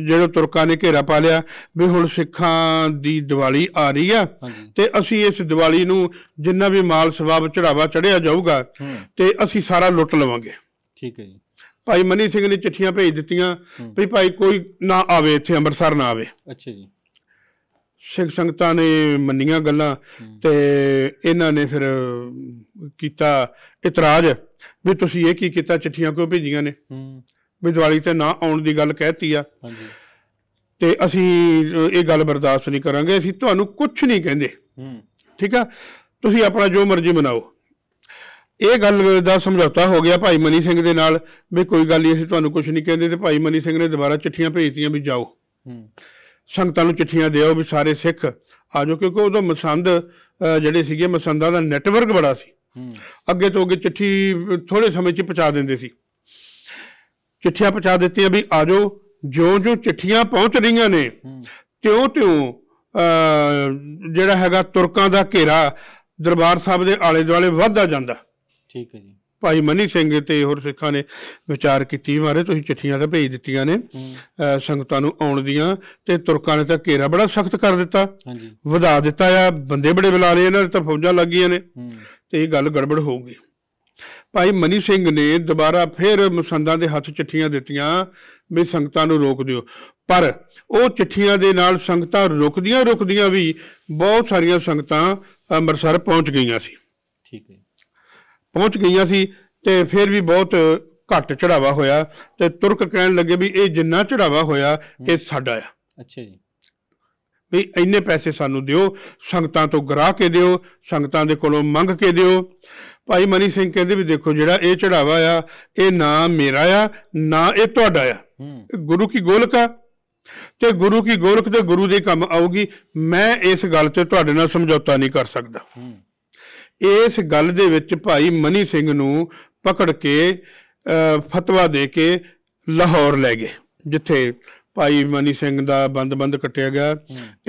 ਜਿਹੜੇ ਤੁਰਕਾਂ ਨੇ ਘੇਰਾ ਪਾ ਲਿਆ ਵੀ ਹੁਣ ਸਿੱਖਾਂ ਦੀ ਦੀਵਾਲੀ ਆ ਰਹੀ ਆ ਤੇ ਅਸੀਂ ਇਸ ਦੀਵਾਲੀ ਨੂੰ ਜਿੰਨਾ ਵੀ ਮਾਲ ਸਵਾਬ ਚੜਾਵਾ ਚੜਿਆ ਜਾਊਗਾ ਤੇ ਅਸੀਂ ਸਾਰਾ ਲੁੱਟ ਲਵਾਂਗੇ ਠੀਕ ਹੈ ਜੀ ਭਾਈ ਮਨੀ ਸਿੰਘ ਨੇ ਚਿੱਠੀਆਂ ਭੇਜ ਦਿੱਤੀਆਂ ਵੀ ਭਾਈ ਕੋਈ ਨਾ ਆਵੇ ਇੱਥੇ ਅੰਮ੍ਰਿਤਸਰ ਨਾ ਆਵੇ ਅੱਛਾ ਜੀ ਸਿੱਖ ਸੰਗਤਾਂ ਨੇ ਮੰਨੀਆਂ ਗੱਲਾਂ ਤੇ ਇਹਨਾਂ ਨੇ ਫਿਰ ਕੀਤਾ ਇਤਰਾਜ਼ ਵੀ ਤੁਸੀਂ ਇਹ ਕੀ ਕੀਤਾ ਚਿੱਠੀਆਂ ਕਿਉਂ ਭੇਜੀਆਂ ਨੇ ਵੀ ਦਿਵਾਲੀ ਤੇ ਨਾ ਆਉਣ ਦੀ ਗੱਲ ਕਹਿਤੀ ਆ ਹਾਂਜੀ ਤੇ ਅਸੀਂ ਇਹ ਗੱਲ ਬਰਦਾਸ਼ਤ ਨਹੀਂ ਕਰਾਂਗੇ ਅਸੀਂ ਤੁਹਾਨੂੰ ਕੁਝ ਨਹੀਂ ਕਹਿੰਦੇ ਹੂੰ ਠੀਕ ਆ ਤੁਸੀਂ ਆਪਣਾ ਜੋ ਮਰਜ਼ੀ ਮਨਾਓ ਇਹ ਗੱਲ ਦਾ ਸਮਝੌਤਾ ਹੋ ਗਿਆ ਭਾਈ ਮਨੀ ਸਿੰਘ ਦੇ ਨਾਲ ਵੀ ਕੋਈ ਗੱਲ ਨਹੀਂ ਅਸੀਂ ਤੁਹਾਨੂੰ ਕੁਝ ਨਹੀਂ ਕਹਿੰਦੇ ਤੇ ਭਾਈ ਮਨੀ ਸਿੰਘ ਨੇ ਦੁਬਾਰਾ ਚਿੱਠੀਆਂ ਭੇਜਤੀਆਂ ਵੀ ਜਾਓ ਹੂੰ ਸੰਗਤਾਂ ਨੂੰ ਚਿੱਠੀਆਂ ਦਿਓ ਵੀ ਸਾਰੇ ਸਿੱਖ ਆਜੋ ਕਿਉਂਕਿ ਉਦੋਂ ਮਸੰਦ ਜਿਹੜੇ ਸੀਗੇ ਮਸੰਦਾਂ ਦਾ ਨੈਟਵਰਕ ਬੜਾ ਸੀ ਅੱਗੇ ਤੋਂ ਅੱਗੇ ਚਿੱਠੀ ਥੋੜੇ ਸਮੇਂ 'ਚ ਪਹੁੰਚਾ ਦਿੰਦੇ ਸੀ ਚਿੱਠੀਆਂ ਪਹੁੰਚਾ ਦਿੱਤੀਆਂ ਵੀ ਆਜੋ ਜਿਉਂ-ਜਿਉਂ ਚਿੱਠੀਆਂ ਪਹੁੰਚ ਰਹੀਆਂ ਨੇ ਤਿਉਂ-ਤਿਉਂ ਜਿਹੜਾ ਹੈਗਾ ਤੁਰਕਾਂ ਦਾ ਘੇਰਾ ਦਰਬਾਰ ਸਾਹਿਬ ਦੇ ਆਲੇ-ਦੁਆਲੇ ਵੱਧਦਾ ਜਾਂਦਾ ਠੀਕ ਹੈ ਜੀ ਭਾਈ ਮਨੀ ਸਿੰਘ ਤੇ ਹੋਰ ਸਿੱਖਾਂ ਨੇ ਵਿਚਾਰ ਕੀਤੀ ਮਾਰੇ ਤੁਸੀਂ ਚਿੱਠੀਆਂ ਤਾਂ ਭੇਜ ਦਿੱਤੀਆਂ ਨੇ ਸੰਗਤਾਂ ਨੂੰ ਆਉਣ ਦੀਆਂ ਤੇ ਤੁਰਕਾਂ ਨੇ ਤਾਂ ਘੇਰਾ ਬੜਾ ਸਖਤ ਕਰ ਦਿੱਤਾ ਵਧਾ ਦਿੱਤਾ ਆ ਬੰਦੇ ਬੜੇ ਬੁਲਾ ਲਏ ਇਹਨਾਂ ਨੇ ਤਾਂ ਫੌਜਾਂ ਲੱਗੀਆਂ ਨੇ ਤੇ ਇਹ ਗੱਲ ਗੜਬੜ ਹੋਊਗੀ ਭਾਈ ਮਨੀ ਸਿੰਘ ਨੇ ਦੁਬਾਰਾ ਫਿਰ ਮਸੰਦਾਂ ਦੇ ਹੱਥ ਚਿੱਠੀਆਂ ਦਿੱਤੀਆਂ ਵੀ ਸੰਗਤਾਂ ਨੂੰ ਰੋਕ ਦਿਓ ਪਰ ਉਹ ਚਿੱਠੀਆਂ ਦੇ ਨਾਲ ਸੰਗਤਾਂ ਰੁਕਦੀਆਂ ਰੁਕਦੀਆਂ ਵੀ ਬਹੁਤ ਸਾਰੀਆਂ ਸੰਗਤਾਂ ਅੰਮ੍ਰਿਤਸਰ ਪਹੁੰਚ ਗਈਆਂ ਸੀ ਠੀਕ ਹੈ ਪਹੁੰਚ ਗਈਆਂ ਸੀ ਤੇ ਫਿਰ ਵੀ ਬਹੁਤ ਘੱਟ ਚੜਾਵਾ ਹੋਇਆ ਤੇ ਤੁਰਕ ਕਹਿਣ ਲੱਗੇ ਵੀ ਇਹ ਜਿੰਨਾ ਚੜਾਵਾ ਹੋਇਆ ਇਹ ਸਾਡਾ ਆ ਅੱਛਾ ਜੀ ਵੀ ਇੰਨੇ ਪੈਸੇ ਸਾਨੂੰ ਦਿਓ ਸੰਗਤਾਂ ਤੋਂ ਗਰਾ ਕੇ ਦਿਓ ਸੰਗਤਾਂ ਦੇ ਕੋਲੋਂ ਮੰਗ ਕੇ ਦਿਓ ਭਾਈ ਮਨੀ ਸਿੰਘ ਕਹਿੰਦੇ ਵੀ ਦੇਖੋ ਜਿਹੜਾ ਇਹ ਚੜਾਵਾ ਆ ਇਹ ਨਾ ਮੇਰਾ ਆ ਨਾ ਇਹ ਤੁਹਾਡਾ ਆ ਗੁਰੂ ਕੀ ਗੋਲਕਾ ਤੇ ਗੁਰੂ ਕੀ ਗੋਲਕ ਤੇ ਗੁਰੂ ਦੇ ਕੰਮ ਆਊਗੀ ਮੈਂ ਇਸ ਗੱਲ ਤੇ ਤੁਹਾਡੇ ਨਾਲ ਸਮਝੌਤਾ ਨਹੀਂ ਕਰ ਸਕਦਾ ਇਸ ਗੱਲ ਦੇ ਵਿੱਚ ਭਾਈ ਮਨੀ ਸਿੰਘ ਨੂੰ ਪਕੜ ਕੇ ਫਤਵਾ ਦੇ ਕੇ ਲਾਹੌਰ ਲੈ ਗਏ ਜਿੱਥੇ ਭਾਈ ਮਨੀ ਸਿੰਘ ਦਾ ਬੰਦ-ਬੰਦ ਕੱਟਿਆ ਗਿਆ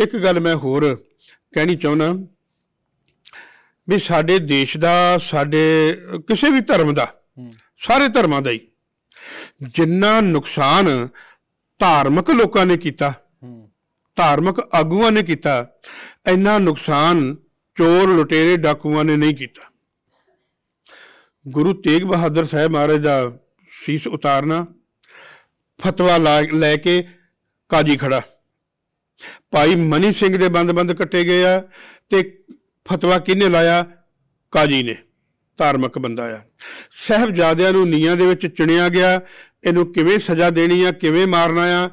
ਇੱਕ ਗੱਲ ਮੈਂ ਹੋਰ ਕਹਿਣੀ ਚਾਹੁੰਦਾ ਵੀ ਸਾਡੇ ਦੇਸ਼ ਦਾ ਸਾਡੇ ਕਿਸੇ ਵੀ ਧਰਮ ਦਾ ਸਾਰੇ ਧਰਮਾਂ ਦਾ ਹੀ ਜਿੰਨਾ ਨੁਕਸਾਨ ਧਾਰਮਿਕ ਲੋਕਾਂ ਨੇ ਕੀਤਾ ਧਾਰਮਿਕ ਆਗੂਆਂ ਨੇ ਕੀਤਾ ਇੰਨਾ ਨੁਕਸਾਨ ਚੋਰ ਲੁਟੇਰੇ ਡਾਕੂਆਂ ਨੇ ਨਹੀਂ ਕੀਤਾ ਗੁਰੂ ਤੇਗ ਬਹਾਦਰ ਸਾਹਿਬ ਮਹਾਰਾਜ ਦਾ ਸੀਸ ਉਤਾਰਨਾ ਫਤਵਾ ਲੈ ਕੇ ਕਾਜੀ ਖੜਾ ਭਾਈ ਮਨੀ ਸਿੰਘ ਦੇ ਬੰਦ-ਬੰਦ ਕੱਟੇ ਗਏ ਆ ਤੇ ਫਤਵਾ ਕਿਹਨੇ ਲਾਇਆ ਕਾਜੀ ਨੇ ਧਾਰਮਿਕ ਬੰਦਾ ਆ ਸਹਿਬਜ਼ਾਦਿਆਂ ਨੂੰ ਨੀਆਂ ਦੇ ਵਿੱਚ ਚੁਣਿਆ ਗਿਆ ਇਹਨੂੰ ਕਿਵੇਂ ਸਜ਼ਾ ਦੇਣੀ ਆ ਕਿਵੇਂ ਮਾਰਨਾ ਆ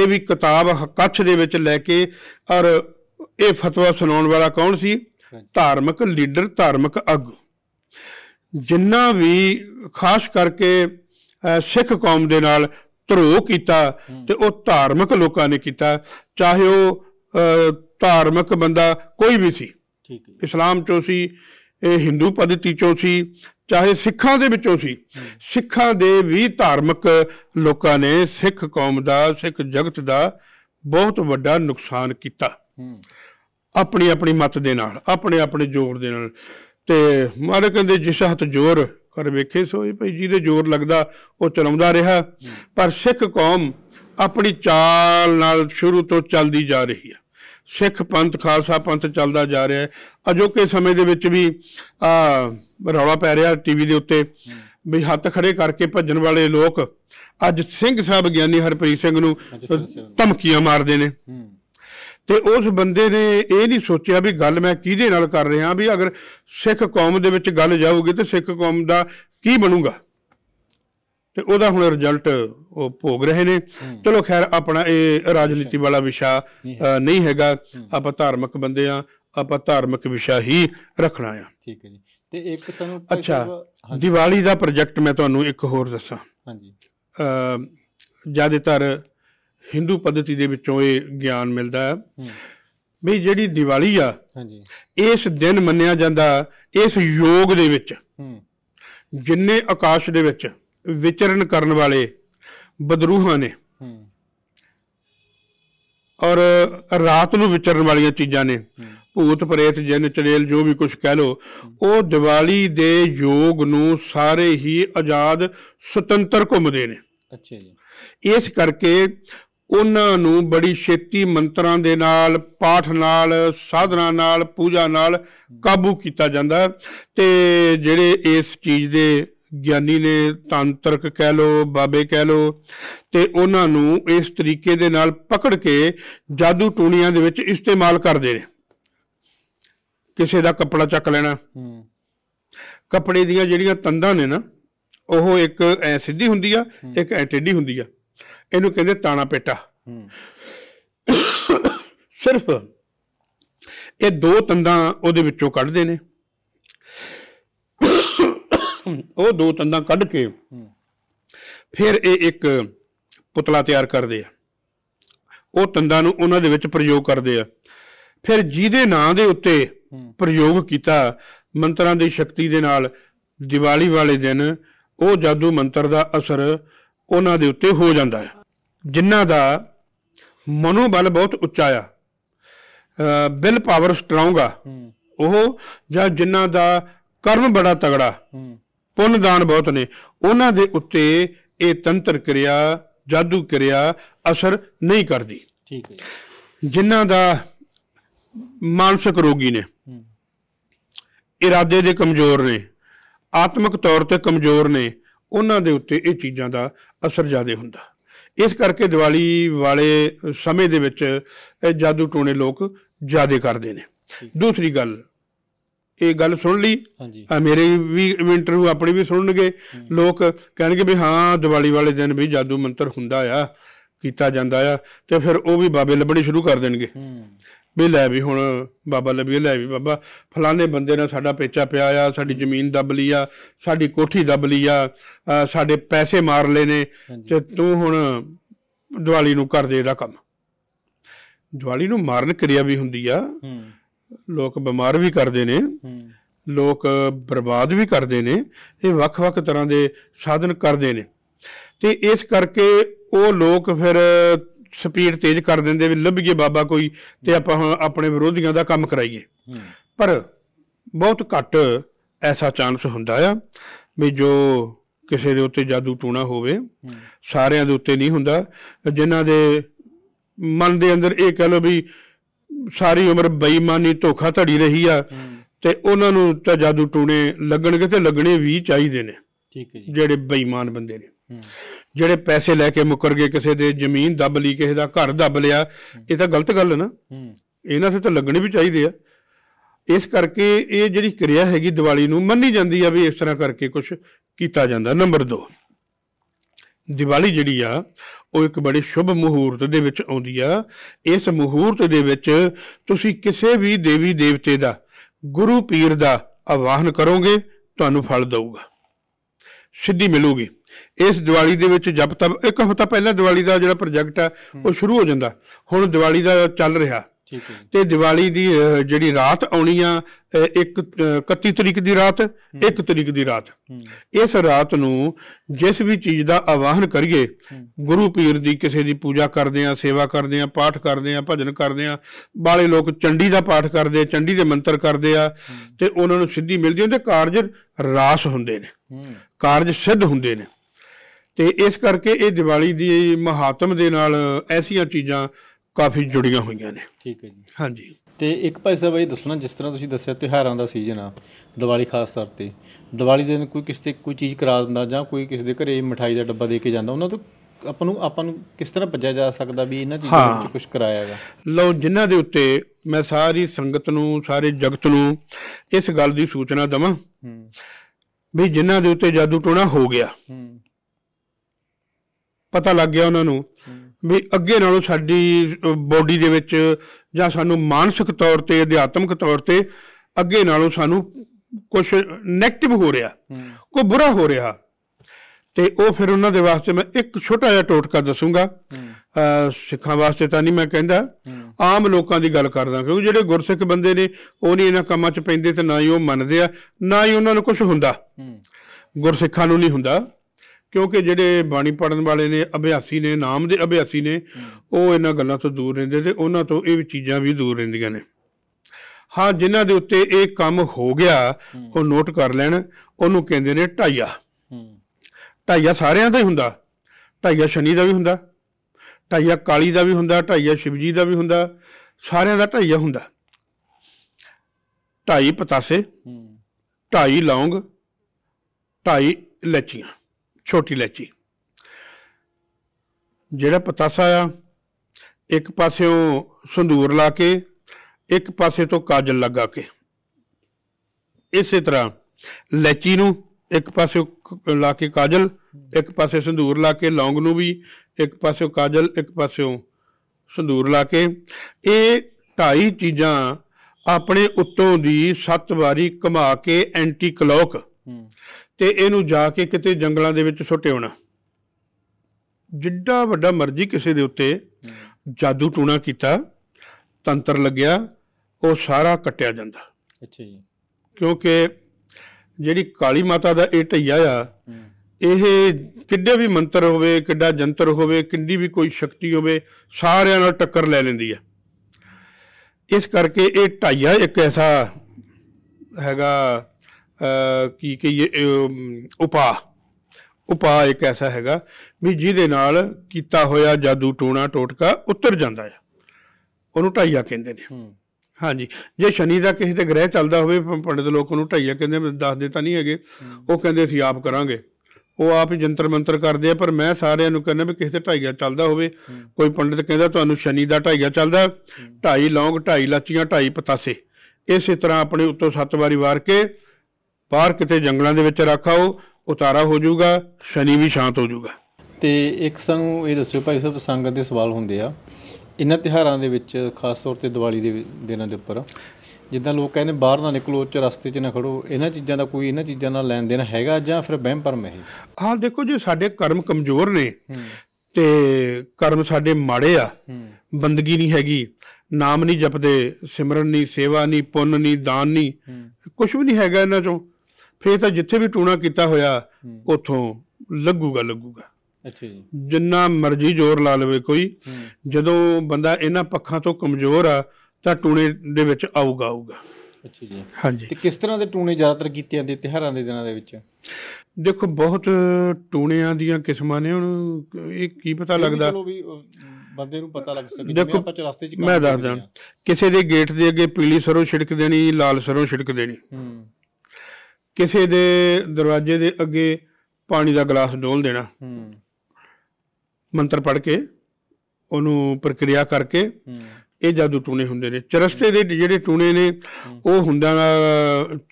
ਇਹ ਵੀ ਕਿਤਾਬ ਕੱਛ ਦੇ ਵਿੱਚ ਲੈ ਕੇ ਔਰ ਇਹ ਫਤਵਾ ਸੁਣਾਉਣ ਵਾਲਾ ਕੌਣ ਸੀ ਧਾਰਮਿਕ ਲੀਡਰ ਧਾਰਮਿਕ ਅਗ ਜਿੰਨਾ ਵੀ ਖਾਸ ਕਰਕੇ ਸਿੱਖ ਕੌਮ ਦੇ ਨਾਲ ਧਰੋ ਕੀਤਾ ਤੇ ਉਹ ਧਾਰਮਿਕ ਲੋਕਾਂ ਨੇ ਕੀਤਾ ਚਾਹੇ ਉਹ ਧਾਰਮਿਕ ਬੰਦਾ ਕੋਈ ਵੀ ਸੀ ਠੀਕ ਹੈ ਇਸਲਾਮ ਚੋਂ ਸੀ ਇਹ ਹਿੰਦੂ ਪਦਤੀ ਚੋਂ ਸੀ ਚਾਹੇ ਸਿੱਖਾਂ ਦੇ ਵਿੱਚੋਂ ਸੀ ਸਿੱਖਾਂ ਦੇ ਵੀ ਧਾਰਮਿਕ ਲੋਕਾਂ ਨੇ ਸਿੱਖ ਕੌਮ ਦਾ ਸਿੱਖ ਜਗਤ ਦਾ ਬਹੁਤ ਵੱਡਾ ਨੁਕਸਾਨ ਕੀਤਾ ਆਪਣੀ ਆਪਣੀ ਮਤ ਦੇ ਨਾਲ ਆਪਣੇ ਆਪਣੇ ਜ਼ੋਰ ਦੇ ਨਾਲ ਤੇ ਮਾਰੇ ਕਹਿੰਦੇ ਜਿਸ ਹੱਥ ਜ਼ੋਰ ਕਰ ਵੇਖੇ ਇਹ ਭਈ ਜਿਹਦੇ ਜ਼ੋਰ ਲੱਗਦਾ ਉਹ ਚਲਾਉਂਦਾ ਰਿਹਾ ਪਰ ਸਿੱਖ ਕੌਮ ਆਪਣੀ ਚਾਲ ਨਾਲ ਸ਼ੁਰੂ ਤੋਂ ਚੱਲਦੀ ਜਾ ਰਹੀ ਹੈ ਸਿੱਖ ਪੰਥ ਖਾਲਸਾ ਪੰਥ ਚੱਲਦਾ ਜਾ ਰਿਹਾ ਹੈ ਅਜੋਕੇ ਸਮੇਂ ਦੇ ਵਿੱਚ ਵੀ ਆ ਰੌਲਾ ਪੈ ਰਿਹਾ ਟੀਵੀ ਦੇ ਉੱਤੇ ਵੀ ਹੱਥ ਖੜੇ ਕਰਕੇ ਭੱਜਣ ਵਾਲੇ ਲੋਕ ਅੱਜ ਸਿੰਘ ਸਾਹਿਬ ਗਿਆਨੀ ਹਰਪ੍ਰੀਤ ਸਿੰਘ ਨੂੰ ਧਮਕੀਆਂ ਮਾਰਦੇ ਨੇ ਤੇ ਉਸ ਬੰਦੇ ਨੇ ਇਹ ਨਹੀਂ ਸੋਚਿਆ ਵੀ ਗੱਲ ਮੈਂ ਕਿਹਦੇ ਨਾਲ ਕਰ ਰਿਹਾ ਵੀ ਅਗਰ ਸਿੱਖ ਕੌਮ ਦੇ ਵਿੱਚ ਗੱਲ ਜਾਊਗੀ ਤੇ ਸਿੱਖ ਕੌਮ ਦਾ ਕੀ ਬਣੂਗਾ ਤੇ ਉਹਦਾ ਹੁਣ ਰਿਜ਼ਲਟ ਉਹ ਭੋਗ ਰਹੇ ਨੇ ਚਲੋ ਖੈਰ ਆਪਣਾ ਇਹ ਰਾਜਨੀਤੀ ਵਾਲਾ ਵਿਸ਼ਾ ਨਹੀਂ ਹੈਗਾ ਆਪਾਂ ਧਾਰਮਿਕ ਬੰਦੇ ਆ ਆਪਾਂ ਧਾਰਮਿਕ ਵਿਸ਼ਾ ਹੀ ਰੱਖਣਾ ਆ ਠੀਕ ਹੈ ਜੀ ਤੇ ਇੱਕ ਸਾਨੂੰ ਅੱਛਾ ਦੀਵਾਲੀ ਦਾ ਪ੍ਰੋਜੈਕਟ ਮੈਂ ਤੁਹਾਨੂੰ ਇੱਕ ਹੋਰ ਦੱਸਾਂ ਹਾਂਜੀ ਅ ਜ਼ਿਆਦਾਤਰ Hindu ਪद्धਤੀ ਦੇ ਵਿੱਚੋਂ ਇਹ ਗਿਆਨ ਮਿਲਦਾ ਹੈ ਵੀ ਜਿਹੜੀ ਦੀਵਾਲੀ ਆ ਹਾਂਜੀ ਇਸ ਦਿਨ ਮੰਨਿਆ ਜਾਂਦਾ ਇਸ ਯੋਗ ਦੇ ਵਿੱਚ ਜਿੰਨੇ ਆਕਾਸ਼ ਦੇ ਵਿੱਚ ਵਿਚਰਨ ਕਰਨ ਵਾਲੇ ਬਦਰੂਹਾਂ ਨੇ ਔਰ ਰਾਤ ਨੂੰ ਵਿਚਰਨ ਵਾਲੀਆਂ ਚੀਜ਼ਾਂ ਨੇ ਭੂਤ ਪ੍ਰੇਤ ਜਿੰਨ ਚੜੇਲ ਜੋ ਵੀ ਕੁਝ ਕਹਿ ਲੋ ਉਹ ਦੀਵਾਲੀ ਦੇ ਯੋਗ ਨੂੰ ਸਾਰੇ ਹੀ ਆਜ਼ਾਦ ਸੁਤੰਤਰ ਘੁੰਮਦੇ ਨੇ ਅੱਛਾ ਜੀ ਇਸ ਕਰਕੇ ਉਹਨਾਂ ਨੂੰ ਬੜੀ ਛੇਤੀ ਮੰਤਰਾਂ ਦੇ ਨਾਲ ਪਾਠ ਨਾਲ ਸਾਧਨਾ ਨਾਲ ਪੂਜਾ ਨਾਲ ਕਾਬੂ ਕੀਤਾ ਜਾਂਦਾ ਤੇ ਜਿਹੜੇ ਇਸ ਚੀਜ਼ ਦੇ ਗਿਆਨੀ ਨੇ ਤੰਤਰਕ ਕਹਿ ਲੋ ਬਾਬੇ ਕਹਿ ਲੋ ਤੇ ਉਹਨਾਂ ਨੂੰ ਇਸ ਤਰੀਕੇ ਦੇ ਨਾਲ ਪਕੜ ਕੇ ਜਾਦੂ ਟੂਣੀਆਂ ਦੇ ਵਿੱਚ ਇਸਤੇਮਾਲ ਕਰਦੇ ਨੇ ਕਿਸੇ ਦਾ ਕੱਪੜਾ ਚੱਕ ਲੈਣਾ ਕੱਪੜੇ ਦੀਆਂ ਜਿਹੜੀਆਂ ਤੰਦਾਂ ਨੇ ਨਾ ਉਹ ਇੱਕ ਐ ਸਿੱਧੀ ਹੁੰਦੀ ਆ ਇੱਕ ਐ ਟੇਢੀ ਹੁੰਦੀ ਆ ਇਹਨੂੰ ਕਹਿੰਦੇ ਤਾਣਾ ਪੇਟਾ ਸਿਰਫ ਇਹ ਦੋ ਤੰਦਾਂ ਉਹਦੇ ਵਿੱਚੋਂ ਕੱਢਦੇ ਨੇ ਉਹ ਦੋ ਤੰਦਾਂ ਕੱਢ ਕੇ ਫਿਰ ਇਹ ਇੱਕ ਪੁਤਲਾ ਤਿਆਰ ਕਰਦੇ ਆ ਉਹ ਤੰਦਾਂ ਨੂੰ ਉਹਨਾਂ ਦੇ ਵਿੱਚ ਪ੍ਰਯੋਗ ਕਰਦੇ ਆ ਫਿਰ ਜਿਹਦੇ ਨਾਂ ਦੇ ਉੱਤੇ ਪ੍ਰਯੋਗ ਕੀਤਾ ਮੰਤਰਾਂ ਦੀ ਸ਼ਕਤੀ ਦੇ ਨਾਲ ਦੀਵਾਲੀ ਵਾਲੇ ਦਿਨ ਉਹ ਜਾਦੂ ਮੰਤਰ ਦਾ ਅਸਰ ਉਹਨਾਂ ਦੇ ਉੱਤੇ ਹੋ ਜਾਂਦਾ ਹੈ ਜਿਨ੍ਹਾਂ ਦਾ ਮਨੋਬਲ ਬਹੁਤ ਉੱਚਾ ਆ ਬਿਲ ਪਾਵਰ ਸਟਰੋਂਗ ਆ ਉਹ ਜਾਂ ਜਿਨ੍ਹਾਂ ਦਾ ਕਰਮ ਬੜਾ ਤਗੜਾ ਪੁੰਨ ਦਾਨ ਬਹੁਤ ਨੇ ਉਹਨਾਂ ਦੇ ਉੱਤੇ ਇਹ ਤੰਤਰ ਕਿਰਿਆ ਜਾਦੂ ਕਿਰਿਆ ਅਸਰ ਨਹੀਂ ਕਰਦੀ ਠੀਕ ਹੈ ਜਿਨ੍ਹਾਂ ਦਾ ਮਾਨਸਿਕ ਰੋਗੀ ਨੇ ਇਰਾਦੇ ਦੇ ਕਮਜ਼ੋਰ ਨੇ ਆਤਮਿਕ ਤੌਰ ਤੇ ਕਮਜ਼ੋਰ ਨੇ ਉਹਨਾਂ ਦੇ ਉੱਤੇ ਇਹ ਚੀਜ਼ਾਂ ਦਾ ਅਸਰ ਜ਼ਿਆਦਾ ਹੁੰਦਾ ਇਸ ਕਰਕੇ ਦੀਵਾਲੀ ਵਾਲੇ ਸਮੇਂ ਦੇ ਵਿੱਚ ਇਹ ਜਾਦੂ ਟੋਣੇ ਲੋਕ ਜ਼ਿਆਦਾ ਕਰਦੇ ਨੇ ਦੂਸਰੀ ਗੱਲ ਇਹ ਗੱਲ ਸੁਣ ਲਈ ਮੇਰੇ ਵੀ ਇੰਟਰਵਿਊ ਆਪਣੇ ਵੀ ਸੁਣਨਗੇ ਲੋਕ ਕਹਿਣਗੇ ਵੀ ਹਾਂ ਦੀਵਾਲੀ ਵਾਲੇ ਦਿਨ ਵੀ ਜਾਦੂ ਮੰਤਰ ਹੁੰਦਾ ਆ ਕੀਤਾ ਜਾਂਦਾ ਆ ਤੇ ਫਿਰ ਉਹ ਵੀ ਬਾਬੇ ਲੱਭਣੇ ਸ਼ੁਰੂ ਕਰ ਦੇਣਗੇ ਵੀ ਲੈ ਵੀ ਹੁਣ ਬਾਬਾ ਲੱਭੀਏ ਲੈ ਵੀ ਬਾਬਾ ਫਲਾਣੇ ਬੰਦੇ ਨੇ ਸਾਡਾ ਪੇਚਾ ਪਿਆ ਆ ਸਾਡੀ ਜ਼ਮੀਨ ਦੱਬ ਲਈ ਆ ਸਾਡੀ ਕੋਠੀ ਦੱਬ ਲਈ ਆ ਸਾਡੇ ਪੈਸੇ ਮਾਰ ਲਏ ਨੇ ਤੇ ਤੂੰ ਹੁਣ ਦੀਵਾਲੀ ਨੂੰ ਕਰ ਦੇ ਇਹਦਾ ਕੰਮ ਦੀਵਾਲੀ ਨੂੰ ਮਾਰਨ ਕਿਰਿਆ ਵੀ ਹੁੰਦੀ ਆ ਲੋਕ ਬਿਮਾਰ ਵੀ ਕਰਦੇ ਨੇ ਲੋਕ ਬਰਬਾਦ ਵੀ ਕਰਦੇ ਨੇ ਇਹ ਵੱਖ-ਵੱਖ ਤਰ੍ਹਾਂ ਦੇ ਸਾਧਨ ਕਰਦੇ ਨੇ ਤੇ ਇਸ ਕਰਕੇ ਉਹ ਲੋਕ ਫਿਰ ਸਪੀਡ ਤੇਜ਼ ਕਰ ਦਿੰਦੇ ਵੀ ਲੱਭ ਗਏ ਬਾਬਾ ਕੋਈ ਤੇ ਆਪਾਂ ਆਪਣੇ ਵਿਰੋਧੀਆਂ ਦਾ ਕੰਮ ਕਰਾਈਏ ਪਰ ਬਹੁਤ ਘੱਟ ਐਸਾ ਚਾਂਸ ਹੁੰਦਾ ਆ ਵੀ ਜੋ ਕਿਸੇ ਦੇ ਉੱਤੇ ਜਾਦੂ ਟੂਣਾ ਹੋਵੇ ਸਾਰਿਆਂ ਦੇ ਉੱਤੇ ਨਹੀਂ ਹੁੰਦਾ ਜਿਨ੍ਹਾਂ ਦੇ ਮਨ ਦੇ ਅੰਦਰ ਇਹ ਕਹ ਲੋ ਵੀ ਸਾਰੀ ਉਮਰ ਬੇਈਮਾਨੀ ਧੋਖਾ ਧੜੀ ਰਹੀ ਆ ਤੇ ਉਹਨਾਂ ਨੂੰ ਤਾਂ ਜਾਦੂ ਟੂਣੇ ਲੱਗਣਗੇ ਤੇ ਲੱਗਣੇ ਵੀ ਚਾਹੀਦੇ ਨੇ ਠੀਕ ਹੈ ਜੀ ਜਿਹੜੇ ਬੇਈਮਾਨ ਬੰਦੇ ਨੇ ਜਿਹੜੇ ਪੈਸੇ ਲੈ ਕੇ ਮੁਕਰ ਗਏ ਕਿਸੇ ਦੇ ਜ਼ਮੀਨ ਦੱਬ ਲਈ ਕਿਸੇ ਦਾ ਘਰ ਦੱਬ ਲਿਆ ਇਹ ਤਾਂ ਗਲਤ ਗੱਲ ਹੈ ਨਾ ਇਹਨਾਂ ਸੇ ਤਾਂ ਲੱਗਣੇ ਵੀ ਚਾਹੀਦੇ ਆ ਇਸ ਕਰਕੇ ਇਹ ਜਿਹੜੀ ਕਿਰਿਆ ਹੈਗੀ ਦੀਵਾਲੀ ਨੂੰ ਮੰਨੀ ਜਾਂਦੀ ਆ ਵੀ ਇਸ ਤਰ੍ਹਾਂ ਕਰਕੇ ਕੁਝ ਕੀਤਾ ਜਾਂਦਾ ਨੰਬਰ 2 ਦੀਵਾਲੀ ਜਿਹੜੀ ਆ ਉਹ ਇੱਕ ਬੜੇ ਸ਼ੁਭ ਮਹੂਰਤ ਦੇ ਵਿੱਚ ਆਉਂਦੀ ਆ ਇਸ ਮਹੂਰਤ ਦੇ ਵਿੱਚ ਤੁਸੀਂ ਕਿਸੇ ਵੀ ਦੇਵੀ ਦੇਵਤੇ ਦਾ ਗੁਰੂ ਪੀਰ ਦਾ ਆਵਾਹਨ ਕਰੋਗੇ ਤੁਹਾਨੂੰ ਫਲ ਦੇਊਗਾ ਸਿੱਧੀ ਮਿਲੂਗੀ ਇਸ ਦੀਵਾਲੀ ਦੇ ਵਿੱਚ ਜਪ ਤਪ ਇੱਕ ਹਫ਼ਤਾ ਪਹਿਲਾਂ ਦੀਵਾਲੀ ਦਾ ਜਿਹੜਾ ਪ੍ਰੋਜੈਕਟ ਆ ਉਹ ਸ਼ੁਰੂ ਹੋ ਜਾਂਦਾ ਹੁਣ ਦੀਵਾਲੀ ਦਾ ਚੱਲ ਰਿਹਾ ਤੇ ਦੀਵਾਲੀ ਦੀ ਜਿਹੜੀ ਰਾਤ ਆਉਣੀ ਆ ਇੱਕ 31 ਤਰੀਕ ਦੀ ਰਾਤ 1 ਤਰੀਕ ਦੀ ਰਾਤ ਇਸ ਰਾਤ ਨੂੰ ਜਿਸ ਵੀ ਚੀਜ਼ ਦਾ ਆਵਾਹਨ ਕਰੀਏ ਗੁਰੂ ਪੀਰ ਦੀ ਕਿਸੇ ਦੀ ਪੂਜਾ ਕਰਦੇ ਆ ਸੇਵਾ ਕਰਦੇ ਆ ਪਾਠ ਕਰਦੇ ਆ ਭਜਨ ਕਰਦੇ ਆ ਬਾਲੇ ਲੋਕ ਚੰਡੀ ਦਾ ਪਾਠ ਕਰਦੇ ਆ ਚੰਡੀ ਦੇ ਮੰਤਰ ਕਰਦੇ ਆ ਤੇ ਉਹਨਾਂ ਨੂੰ ਸਿੱਧੀ ਮਿਲਦੀ ਹੁੰਦੀ ਕਾਰਜ ਰਾਸ ਹੁੰਦੇ ਨੇ ਕਾਰਜ ਸਿੱਧ ਹੁੰਦੇ ਨੇ ਤੇ ਇਸ ਕਰਕੇ ਇਹ ਦੀਵਾਲੀ ਦੀ ਮਹਾਤਮ ਦੇ ਨਾਲ ਐਸੀਆਂ ਚੀਜ਼ਾਂ ਕਾਫੀ ਜੁੜੀਆਂ ਹੋਈਆਂ ਨੇ ਠੀਕ ਹੈ ਜੀ ਹਾਂਜੀ ਤੇ ਇੱਕ ਭਾਈ ਸਾਹਿਬ ਇਹ ਦੱਸਣਾ ਜਿਸ ਤਰ੍ਹਾਂ ਤੁਸੀਂ ਦੱਸਿਆ ਤਿਉਹਾਰਾਂ ਦਾ ਸੀਜ਼ਨ ਆ ਦੀਵਾਲੀ ਖਾਸ ਤੌਰ ਤੇ ਦੀਵਾਲੀ ਦੇ ਦਿਨ ਕੋਈ ਕਿਸੇ ਤੇ ਕੋਈ ਚੀਜ਼ ਕਰਾ ਦਿੰਦਾ ਜਾਂ ਕੋਈ ਕਿਸੇ ਦੇ ਘਰੇ ਮਠਾਈ ਦਾ ਡੱਬਾ ਦੇ ਕੇ ਜਾਂਦਾ ਉਹਨਾਂ ਤੋਂ ਆਪਾਂ ਨੂੰ ਆਪਾਂ ਨੂੰ ਕਿਸ ਤਰ੍ਹਾਂ ਭੱਜਿਆ ਜਾ ਸਕਦਾ ਵੀ ਇਹਨਾਂ ਚੀਜ਼ਾਂ ਵਿੱਚ ਕੁਝ ਕਰਾਇਆ ਹੈਗਾ ਲਓ ਜਿਨ੍ਹਾਂ ਦੇ ਉੱਤੇ ਮੈਂ ਸਾਰੀ ਸੰਗਤ ਨੂੰ ਸਾਰੇ ਜਗਤ ਨੂੰ ਇਸ ਗੱਲ ਦੀ ਸੂਚਨਾ ਦਵਾਂ ਵੀ ਜਿਨ੍ਹਾਂ ਦੇ ਉੱਤੇ ਜਾਦੂ ਟੋਣਾ ਹੋ ਗਿਆ ਪਤਾ ਲੱਗ ਗਿਆ ਉਹਨਾਂ ਨੂੰ ਵੀ ਅੱਗੇ ਨਾਲੋਂ ਸਾਡੀ ਬੋਡੀ ਦੇ ਵਿੱਚ ਜਾਂ ਸਾਨੂੰ ਮਾਨਸਿਕ ਤੌਰ ਤੇ ਅਧਿਆਤਮਿਕ ਤੌਰ ਤੇ ਅੱਗੇ ਨਾਲੋਂ ਸਾਨੂੰ ਕੁਝ 네ਗੇਟਿਵ ਹੋ ਰਿਹਾ ਕੋਈ ਬੁਰਾ ਹੋ ਰਿਹਾ ਤੇ ਉਹ ਫਿਰ ਉਹਨਾਂ ਦੇ ਵਾਸਤੇ ਮੈਂ ਇੱਕ ਛੋਟਾ ਜਿਹਾ ਟੋਟਕਾ ਦੱਸੂਗਾ ਸਿੱਖਾਂ ਵਾਸਤੇ ਤਾਂ ਨਹੀਂ ਮੈਂ ਕਹਿੰਦਾ ਆਮ ਲੋਕਾਂ ਦੀ ਗੱਲ ਕਰਦਾ ਕਿਉਂਕਿ ਜਿਹੜੇ ਗੁਰਸਿੱਖ ਬੰਦੇ ਨੇ ਉਹ ਨਹੀਂ ਇਹਨਾਂ ਕੰਮਾਂ 'ਚ ਪੈਂਦੇ ਤੇ ਨਾ ਹੀ ਉਹ ਮੰਨਦੇ ਆ ਨਾ ਹੀ ਉਹਨਾਂ ਨੂੰ ਕੁਝ ਹੁੰਦਾ ਗੁਰਸਿੱਖਾਂ ਨੂੰ ਨਹੀਂ ਹੁੰਦਾ ਕਿਉਂਕਿ ਜਿਹੜੇ ਬਾਣੀ ਪੜਨ ਵਾਲੇ ਨੇ ਅਭਿਆਸੀ ਨੇ ਨਾਮ ਦੇ ਅਭਿਆਸੀ ਨੇ ਉਹ ਇਹਨਾਂ ਗੱਲਾਂ ਤੋਂ ਦੂਰ ਰਹਿੰਦੇ ਤੇ ਉਹਨਾਂ ਤੋਂ ਇਹ ਚੀਜ਼ਾਂ ਵੀ ਦੂਰ ਰਹਿੰਦੀਆਂ ਨੇ ਹਾਂ ਜਿਨ੍ਹਾਂ ਦੇ ਉੱਤੇ ਇਹ ਕੰਮ ਹੋ ਗਿਆ ਉਹ ਨੋਟ ਕਰ ਲੈਣ ਉਹਨੂੰ ਕਹਿੰਦੇ ਨੇ ਢਾਈਆ ਢਾਈਆ ਸਾਰਿਆਂ ਦਾ ਹੀ ਹੁੰਦਾ ਢਾਈਆ ਸ਼ਨੀ ਦਾ ਵੀ ਹੁੰਦਾ ਢਾਈਆ ਕਾਲੀ ਦਾ ਵੀ ਹੁੰਦਾ ਢਾਈਆ ਸ਼ਿਵਜੀ ਦਾ ਵੀ ਹੁੰਦਾ ਸਾਰਿਆਂ ਦਾ ਢਾਈਆ ਹੁੰਦਾ ਢਾਈ ਪਤਾਸੇ ਢਾਈ ਲੌਂਗ ਢਾਈ ਲੱਚੀਆਂ ਛੋਟੀ ਇਲਾਚੀ ਜਿਹੜਾ ਪਤਾਸਾ ਆ ਇੱਕ ਪਾਸਿਓਂ ਸੰਧੂਰ ਲਾ ਕੇ ਇੱਕ ਪਾਸੇ ਤੋਂ ਕਾਜਲ ਲਗਾ ਕੇ ਇਸੇ ਤਰ੍ਹਾਂ ਲੈਚੀ ਨੂੰ ਇੱਕ ਪਾਸੇ ਲਾ ਕੇ ਕਾਜਲ ਇੱਕ ਪਾਸੇ ਸੰਧੂਰ ਲਾ ਕੇ ਲੌਂਗ ਨੂੰ ਵੀ ਇੱਕ ਪਾਸੇ ਕਾਜਲ ਇੱਕ ਪਾਸੇ ਸੰਧੂਰ ਲਾ ਕੇ ਇਹ ਢਾਈ ਚੀਜ਼ਾਂ ਆਪਣੇ ਉੱਤੋਂ ਦੀ ਸੱਤ ਵਾਰੀ ਘੁਮਾ ਕੇ ਐਂਟੀ ਕਲੌਕ ਤੇ ਇਹਨੂੰ ਜਾ ਕੇ ਕਿਤੇ ਜੰਗਲਾਂ ਦੇ ਵਿੱਚ ਸੁੱਟ ਆਉਣਾ ਜਿੱਡਾ ਵੱਡਾ ਮਰਜ਼ੀ ਕਿਸੇ ਦੇ ਉੱਤੇ ਜਾਦੂ ਟੂਣਾ ਕੀਤਾ ਤੰਤਰ ਲੱਗਿਆ ਉਹ ਸਾਰਾ ਕੱਟਿਆ ਜਾਂਦਾ ਅੱਛਾ ਜੀ ਕਿਉਂਕਿ ਜਿਹੜੀ ਕਾਲੀ ਮਾਤਾ ਦਾ ਇਹ ਢਈਆ ਆ ਇਹ ਕਿੱਡੇ ਵੀ ਮੰਤਰ ਹੋਵੇ ਕਿੱਡਾ ਜੰਤਰ ਹੋਵੇ ਕਿੰਡੀ ਵੀ ਕੋਈ ਸ਼ਕਤੀ ਹੋਵੇ ਸਾਰਿਆਂ ਨਾਲ ਟੱਕਰ ਲੈ ਲੈਂਦੀ ਆ ਇਸ ਕਰਕੇ ਇਹ ਢਾਈਆ ਇੱਕ ਐਸਾ ਹੈਗਾ ਕੀ ਇਹ ਉਪਾ ਉਪਾ ਇੱਕ ਐਸਾ ਹੈਗਾ ਵੀ ਜਿਹਦੇ ਨਾਲ ਕੀਤਾ ਹੋਇਆ ਜਾਦੂ ਟੋਣਾ ਟੋਟਕਾ ਉਤਰ ਜਾਂਦਾ ਹੈ ਉਹਨੂੰ ਢਾਈਆ ਕਹਿੰਦੇ ਨੇ ਹਾਂਜੀ ਜੇ ਸ਼ਨੀ ਦਾ ਕਿਸੇ ਤੇ ਗ੍ਰਹਿ ਚੱਲਦਾ ਹੋਵੇ ਪੰਡਤ ਲੋਕ ਉਹਨੂੰ ਢਾਈਆ ਕਹਿੰਦੇ ਮੈਂ ਦੱਸ ਤਾਂ ਨਹੀਂ ਹੈਗੇ ਉਹ ਕਹਿੰਦੇ ਅਸੀਂ ਆਪ ਕਰਾਂਗੇ ਉਹ ਆਪ ਹੀ ਜੰਤਰ ਮੰਤਰ ਕਰਦੇ ਆ ਪਰ ਮੈਂ ਸਾਰਿਆਂ ਨੂੰ ਕਹਿੰਦਾ ਵੀ ਕਿਸੇ ਤੇ ਢਾਈਆ ਚੱਲਦਾ ਹੋਵੇ ਕੋਈ ਪੰਡਤ ਕਹਿੰਦਾ ਤੁਹਾਨੂੰ ਸ਼ਨੀ ਦਾ ਢਾਈਆ ਚੱਲਦਾ ਢਾਈ ਲੌਂਗ ਢਾਈ ਲੱਚੀਆਂ ਢਾਈ ਪਤਾਸੇ ਇਸੇ ਤਰ੍ਹਾਂ ਆਪਣੇ ਉੱਤੋਂ ਸੱਤ ਵਾਰੀ ਵਾਰ ਕੇ ਬਾਹਰ ਕਿਤੇ ਜੰਗਲਾਂ ਦੇ ਵਿੱਚ ਰੱਖ ਆਓ ਉਤਾਰਾ ਹੋ ਜਾਊਗਾ ਸ਼ਨੀ ਵੀ ਸ਼ਾਂਤ ਹੋ ਜਾਊਗਾ ਤੇ ਇੱਕ ਸਾਨੂੰ ਇਹ ਦੱਸਿਓ ਭਾਈ ਸਾਹਿਬ ਸੰਗਤ ਦੇ ਸਵਾਲ ਹੁੰਦੇ ਆ ਇਹਨਾਂ ਤਿਹਾਰਾਂ ਦੇ ਵਿੱਚ ਖਾਸ ਤੌਰ ਤੇ ਦੀਵਾਲੀ ਦੇ ਦਿਨਾਂ ਦੇ ਉੱਪਰ ਜਿੱਦਾਂ ਲੋਕ ਕਹਿੰਦੇ ਬਾਹਰ ਨਾ ਨਿਕਲੋ ਚ ਰਸਤੇ 'ਚ ਨਾ ਖੜੋ ਇਹਨਾਂ ਚੀਜ਼ਾਂ ਦਾ ਕੋਈ ਇਹਨਾਂ ਚੀਜ਼ਾਂ ਨਾਲ ਲੈਣ ਦੇਣ ਹੈਗਾ ਜਾਂ ਫਿਰ ਵਹਿਮ ਭਰਮ ਹੈ ਹਾਂ ਦੇਖੋ ਜੇ ਸਾਡੇ ਕਰਮ ਕਮਜ਼ੋਰ ਨੇ ਤੇ ਕਰਮ ਸਾਡੇ ਮਾੜੇ ਆ ਬੰਦਗੀ ਨਹੀਂ ਹੈਗੀ ਨਾਮ ਨਹੀਂ ਜਪਦੇ ਸਿਮਰਨ ਨਹੀਂ ਸੇਵਾ ਨਹੀਂ ਪੁੰਨ ਨਹੀਂ ਦਾਨ ਨਹੀਂ ਕੁਝ ਵੀ ਨਹੀਂ ਹੈਗਾ ਇਹਨਾਂ ਚੋਂ ਫੇਰ ਤਾਂ ਜਿੱਥੇ ਵੀ ਟੂਣਾ ਕੀਤਾ ਹੋਇਆ ਉਥੋਂ ਲੱਗੂਗਾ ਲੱਗੂਗਾ ਅੱਛਾ ਜੀ ਜਿੰਨਾ ਮਰਜ਼ੀ ਜ਼ੋਰ ਲਾ ਲਵੇ ਕੋਈ ਜਦੋਂ ਬੰਦਾ ਇਹਨਾਂ ਪੱਖਾਂ ਤੋਂ ਕਮਜ਼ੋਰ ਆ ਤਾਂ ਟੂਣੇ ਦੇ ਵਿੱਚ ਆਊਗਾ ਆਊਗਾ ਅੱਛਾ ਜੀ ਹਾਂਜੀ ਤੇ ਕਿਸ ਤਰ੍ਹਾਂ ਦੇ ਟੂਣੇ ਜ਼ਿਆਦਾਤਰ ਕੀਤੇ ਜਾਂਦੇ ਤਿਹਾਰਾਂ ਦੇ ਦਿਨਾਂ ਦੇ ਵਿੱਚ ਦੇਖੋ ਬਹੁਤ ਟੂਣਿਆਂ ਦੀਆਂ ਕਿਸਮਾਂ ਨੇ ਹੁਣ ਇਹ ਕੀ ਪਤਾ ਲੱਗਦਾ ਵੀ ਬੰਦੇ ਨੂੰ ਪਤਾ ਲੱਗ ਸਕੇ ਦੇਖੋ ਆਪਾਂ ਰਸਤੇ 'ਚ ਮੈਂ ਦੱਸਦਾ ਕਿਸੇ ਦੇ ਗੇਟ ਦੇ ਅੱਗੇ ਪੀਲੀ ਸਰੋਂ ਛਿੜਕ ਦੇਣੀ ਲਾਲ ਸਰੋਂ ਛਿੜਕ ਦੇਣੀ ਹੂੰ ਕਿਸੇ ਦੇ ਦਰਵਾਜ਼ੇ ਦੇ ਅੱਗੇ ਪਾਣੀ ਦਾ ਗਲਾਸ ਡੋਲ ਦੇਣਾ ਹੂੰ ਮੰਤਰ ਪੜ੍ਹ ਕੇ ਉਹਨੂੰ ਪ੍ਰਕਿਰਿਆ ਕਰਕੇ ਇਹ ਜਾਦੂ ਟੂਣੇ ਹੁੰਦੇ ਨੇ ਚਰਸਤੇ ਦੇ ਜਿਹੜੇ ਟੂਣੇ ਨੇ ਉਹ ਹੁੰਦਾ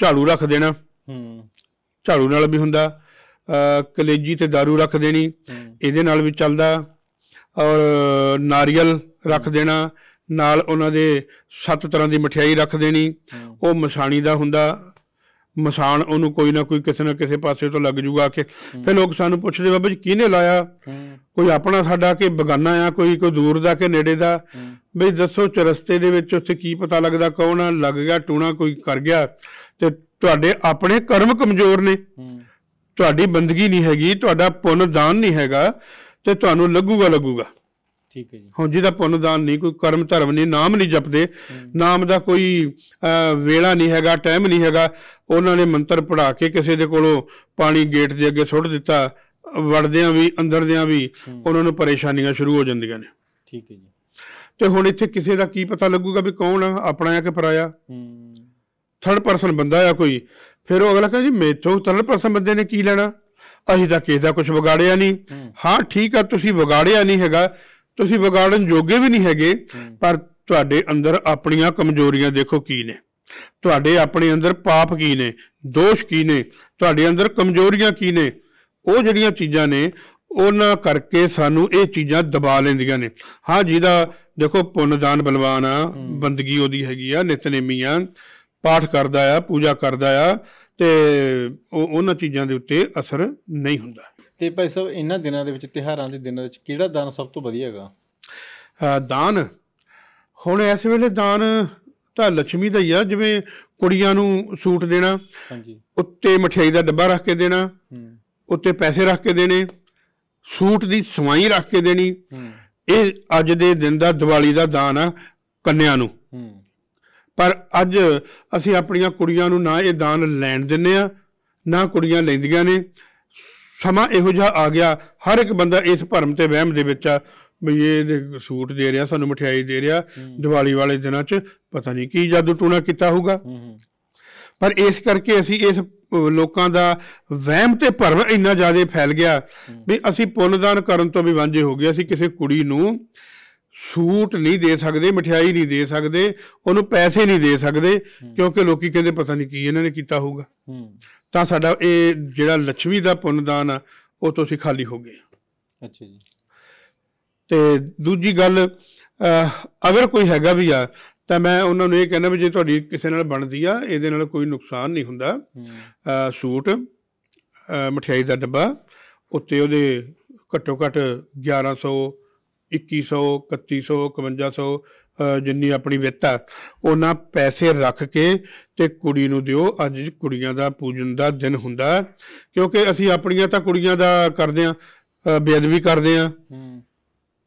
ਝਾੜੂ ਰੱਖ ਦੇਣਾ ਹੂੰ ਝਾੜੂ ਨਾਲ ਵੀ ਹੁੰਦਾ ਕਲੇਜੀ ਤੇ दारू ਰੱਖ ਦੇਣੀ ਇਹਦੇ ਨਾਲ ਵੀ ਚੱਲਦਾ ਔਰ ਨਾਰੀਅਲ ਰੱਖ ਦੇਣਾ ਨਾਲ ਉਹਨਾਂ ਦੇ ਸੱਤ ਤਰ੍ਹਾਂ ਦੀ ਮਠਿਆਈ ਰੱਖ ਦੇਣੀ ਉਹ ਮਸਾਣੀ ਦਾ ਹੁੰਦਾ ਮਸਾਨ ਉਹਨੂੰ ਕੋਈ ਨਾ ਕੋਈ ਕਿਸੇ ਨਾ ਕਿਸੇ ਪਾਸੇ ਤੋਂ ਲੱਗ ਜੂਗਾ ਕਿ ਫਿਰ ਲੋਕ ਸਾਨੂੰ ਪੁੱਛਦੇ ਬਾਬਾ ਜੀ ਕਿਹਨੇ ਲਾਇਆ ਕੋਈ ਆਪਣਾ ਸਾਡਾ ਕਿ ਬਗਾਨਾ ਆ ਕੋਈ ਕੋਈ ਦੂਰ ਦਾ ਕਿ ਨੇੜੇ ਦਾ ਬਈ ਦੱਸੋ ਚਰਸਤੇ ਦੇ ਵਿੱਚ ਉੱਥੇ ਕੀ ਪਤਾ ਲੱਗਦਾ ਕੌਣ ਆ ਲੱਗ ਗਿਆ ਟੂਣਾ ਕੋਈ ਕਰ ਗਿਆ ਤੇ ਤੁਹਾਡੇ ਆਪਣੇ ਕਰਮ ਕਮਜ਼ੋਰ ਨੇ ਤੁਹਾਡੀ ਬੰਦਗੀ ਨਹੀਂ ਹੈਗੀ ਤੁਹਾਡਾ ਪੁੰਨ ਦਾਨ ਨਹੀਂ ਹੈਗਾ ਤੇ ਤੁਹਾਨੂੰ ਲੱਗੂਗਾ ਲੱਗੂਗਾ ਠੀਕ ਹੈ ਜੀ ਹਾਂ ਜਿਹਦਾ ਪੁੰਨ ਦਾਨ ਨਹੀਂ ਕੋਈ ਕਰਮ ਧਰਮ ਨਹੀਂ ਨਾਮ ਨਹੀਂ ਜਪਦੇ ਨਾਮ ਦਾ ਕੋਈ ਵੇਲਾ ਨਹੀਂ ਹੈਗਾ ਟਾਈਮ ਨਹੀਂ ਹੈਗਾ ਉਹਨਾਂ ਨੇ ਮੰਤਰ ਪੜਾ ਕੇ ਕਿਸੇ ਦੇ ਕੋਲੋਂ ਪਾਣੀ ਗੇਟ ਦੇ ਅੱਗੇ ਸੁੱਟ ਦਿੱਤਾ ਵੜਦਿਆਂ ਵੀ ਅੰਦਰਦਿਆਂ ਵੀ ਉਹਨਾਂ ਨੂੰ ਪਰੇਸ਼ਾਨੀਆਂ ਸ਼ੁਰੂ ਹੋ ਜਾਂਦੀਆਂ ਨੇ ਠੀਕ ਹੈ ਜੀ ਤੇ ਹੁਣ ਇੱਥੇ ਕਿਸੇ ਦਾ ਕੀ ਪਤਾ ਲੱਗੂਗਾ ਵੀ ਕੌਣ ਆ ਆਪਣਾ ਆ ਕਿ ਪਰਾਇਆ ਹੂੰ ਥਰਡ ਪਰਸਨ ਬੰਦਾ ਆ ਕੋਈ ਫਿਰ ਉਹ ਅਗਲਾ ਕਹਿੰਦਾ ਜੀ ਮੇਥੋਂ ਥਰਡ ਪਰਸਨ ਬੰਦੇ ਨੇ ਕੀ ਲੈਣਾ ਅਸੀਂ ਤਾਂ ਕਿਸੇ ਦਾ ਕੁਝ ਵਿਗਾੜਿਆ ਨਹੀਂ ਹਾਂ ਠੀਕ ਆ ਤੁਸੀਂ ਵਿਗਾੜਿਆ ਨਹੀਂ ਹੈਗਾ ਤੁਸੀਂ ਵਿਗਾੜਨ ਜੋਗੇ ਵੀ ਨਹੀਂ ਹੈਗੇ ਪਰ ਤੁਹਾਡੇ ਅੰਦਰ ਆਪਣੀਆਂ ਕਮਜ਼ੋਰੀਆਂ ਦੇਖੋ ਕੀ ਨੇ ਤੁਹਾਡੇ ਆਪਣੇ ਅੰਦਰ ਪਾਪ ਕੀ ਨੇ ਦੋਸ਼ ਕੀ ਨੇ ਤੁਹਾਡੇ ਅੰਦਰ ਕਮਜ਼ੋਰੀਆਂ ਕੀ ਨੇ ਉਹ ਜਿਹੜੀਆਂ ਚੀਜ਼ਾਂ ਨੇ ਉਹਨਾਂ ਕਰਕੇ ਸਾਨੂੰ ਇਹ ਚੀਜ਼ਾਂ ਦਬਾ ਲੈਂਦੀਆਂ ਨੇ ਹਾਂ ਜਿਹਦਾ ਦੇਖੋ ਪੁੰਨਦਾਨ ਬਲਵਾਨ ਆ ਬੰਦਗੀ ਉਹਦੀ ਹੈਗੀ ਆ ਨਿਤਨੇਮੀਆਂ ਪਾਠ ਕਰਦਾ ਆ ਪੂਜਾ ਕਰਦਾ ਆ ਤੇ ਉਹ ਉਹਨਾਂ ਚੀਜ਼ਾਂ ਦੇ ਉੱਤੇ ਅਸਰ ਨਹੀਂ ਹੁੰਦਾ ਤੇ ਭਾਈ ਸਾਹਿਬ ਇਹਨਾਂ ਦਿਨਾਂ ਦੇ ਵਿੱਚ ਤਿਹਾਰਾਂ ਦੇ ਦਿਨਾਂ ਵਿੱਚ ਕਿਹੜਾ ਦਾਨ ਸਭ ਤੋਂ ਵਧੀਆ ਹੈਗਾ ਦਾਨ ਹੁਣ ਇਸ ਵੇਲੇ ਦਾਨ ਤਾਂ ਲక్ష్ਮੀ ਦਾ ਹੀ ਆ ਜਿਵੇਂ ਕੁੜੀਆਂ ਨੂੰ ਸੂਟ ਦੇਣਾ ਹਾਂਜੀ ਉੱਤੇ ਮਠਿਆਈ ਦਾ ਡੱਬਾ ਰੱਖ ਕੇ ਦੇਣਾ ਹੂੰ ਉੱਤੇ ਪੈਸੇ ਰੱਖ ਕੇ ਦੇਣੇ ਸੂਟ ਦੀ ਸਵਾਈ ਰੱਖ ਕੇ ਦੇਣੀ ਇਹ ਅੱਜ ਦੇ ਦਿਨ ਦਾ ਦੀਵਾਲੀ ਦਾ ਦਾਨ ਆ ਕੰਨਿਆਂ ਨੂੰ ਪਰ ਅੱਜ ਅਸੀਂ ਆਪਣੀਆਂ ਕੁੜੀਆਂ ਨੂੰ ਨਾ ਇਹ ਦਾਨ ਲੈਣ ਦਿੰਨੇ ਆ ਨਾ ਕੁੜੀਆਂ ਲੈਂਦੀਆਂ ਨੇ ਸਮਾਂ ਇਹੋ ਜਿਹਾ ਆ ਗਿਆ ਹਰ ਇੱਕ ਬੰਦਾ ਇਸ ਭਰਮ ਤੇ ਵਹਿਮ ਦੇ ਵਿੱਚ ਆ ਵੀ ਇਹ ਸੂਟ ਦੇ ਰਿਹਾ ਸਾਨੂੰ ਮਠਿਆਈ ਦੇ ਰਿਹਾ ਦੀਵਾਲੀ ਵਾਲੇ ਦਿਨਾਂ 'ਚ ਪਤਾ ਨਹੀਂ ਕੀ ਜਾਦੂ ਟੂਣਾ ਕੀਤਾ ਹੋਊਗਾ ਪਰ ਇਸ ਕਰਕੇ ਅਸੀਂ ਇਸ ਲੋਕਾਂ ਦਾ ਵਹਿਮ ਤੇ ਭਰਮ ਇੰਨਾ ਜ਼ਿਆਦਾ ਫੈਲ ਗਿਆ ਵੀ ਅਸੀਂ ਪੁੰਨਦਾਨ ਕਰਨ ਤੋਂ ਵੀ ਵਾਂਝੇ ਹੋ ਗਏ ਅਸੀਂ ਕਿਸੇ ਕੁੜੀ ਨੂੰ ਸੂਟ ਨਹੀਂ ਦੇ ਸਕਦੇ ਮਠਿਆਈ ਨਹੀਂ ਦੇ ਸਕਦੇ ਉਹਨੂੰ ਪੈਸੇ ਨਹੀਂ ਦੇ ਸਕਦੇ ਕਿਉਂਕਿ ਲੋਕੀ ਕਹਿੰਦੇ ਪਤਾ ਨਹੀਂ ਕੀ ਇਹਨਾਂ ਨੇ ਕੀਤਾ ਹੋਊਗਾ ਤਾਂ ਸਾਡਾ ਇਹ ਜਿਹੜਾ ਲక్ష్ਮੀ ਦਾ ਪੁੰਨਦਾਨ ਆ ਉਹ ਤੋਂ ਅਸੀਂ ਖਾਲੀ ਹੋ ਗਏ ਅੱਛਾ ਜੀ ਤੇ ਦੂਜੀ ਗੱਲ ਅਗਰ ਕੋਈ ਹੈਗਾ ਵੀ ਆ ਤਾਂ ਮੈਂ ਉਹਨਾਂ ਨੂੰ ਇਹ ਕਹਿੰਦਾ ਵੀ ਜੇ ਤੁਹਾਡੀ ਕਿਸੇ ਨਾਲ ਬਣਦੀ ਆ ਇਹਦੇ ਨਾਲ ਕੋਈ ਨੁਕਸਾਨ ਨਹੀਂ ਹੁੰਦਾ ਸੂਟ ਮਠਿਆਈ ਦਾ ਡੱਬਾ ਉੱਤੇ ਉਹਦੇ ਘੱਟੋ ਘੱਟ 1100 2100 3100 5100 ਜਿੰਨੀ ਆਪਣੀ ਵਿੱਤ ਆ ਉਹਨਾਂ ਪੈਸੇ ਰੱਖ ਕੇ ਤੇ ਕੁੜੀ ਨੂੰ ਦਿਓ ਅੱਜ ਕੁੜੀਆਂ ਦਾ ਪੂਜਨ ਦਾ ਦਿਨ ਹੁੰਦਾ ਕਿਉਂਕਿ ਅਸੀਂ ਆਪਣੀਆਂ ਤਾਂ ਕੁੜੀਆਂ ਦਾ ਕਰਦੇ ਆ ਬੇਅਦਬੀ ਕਰਦੇ ਆ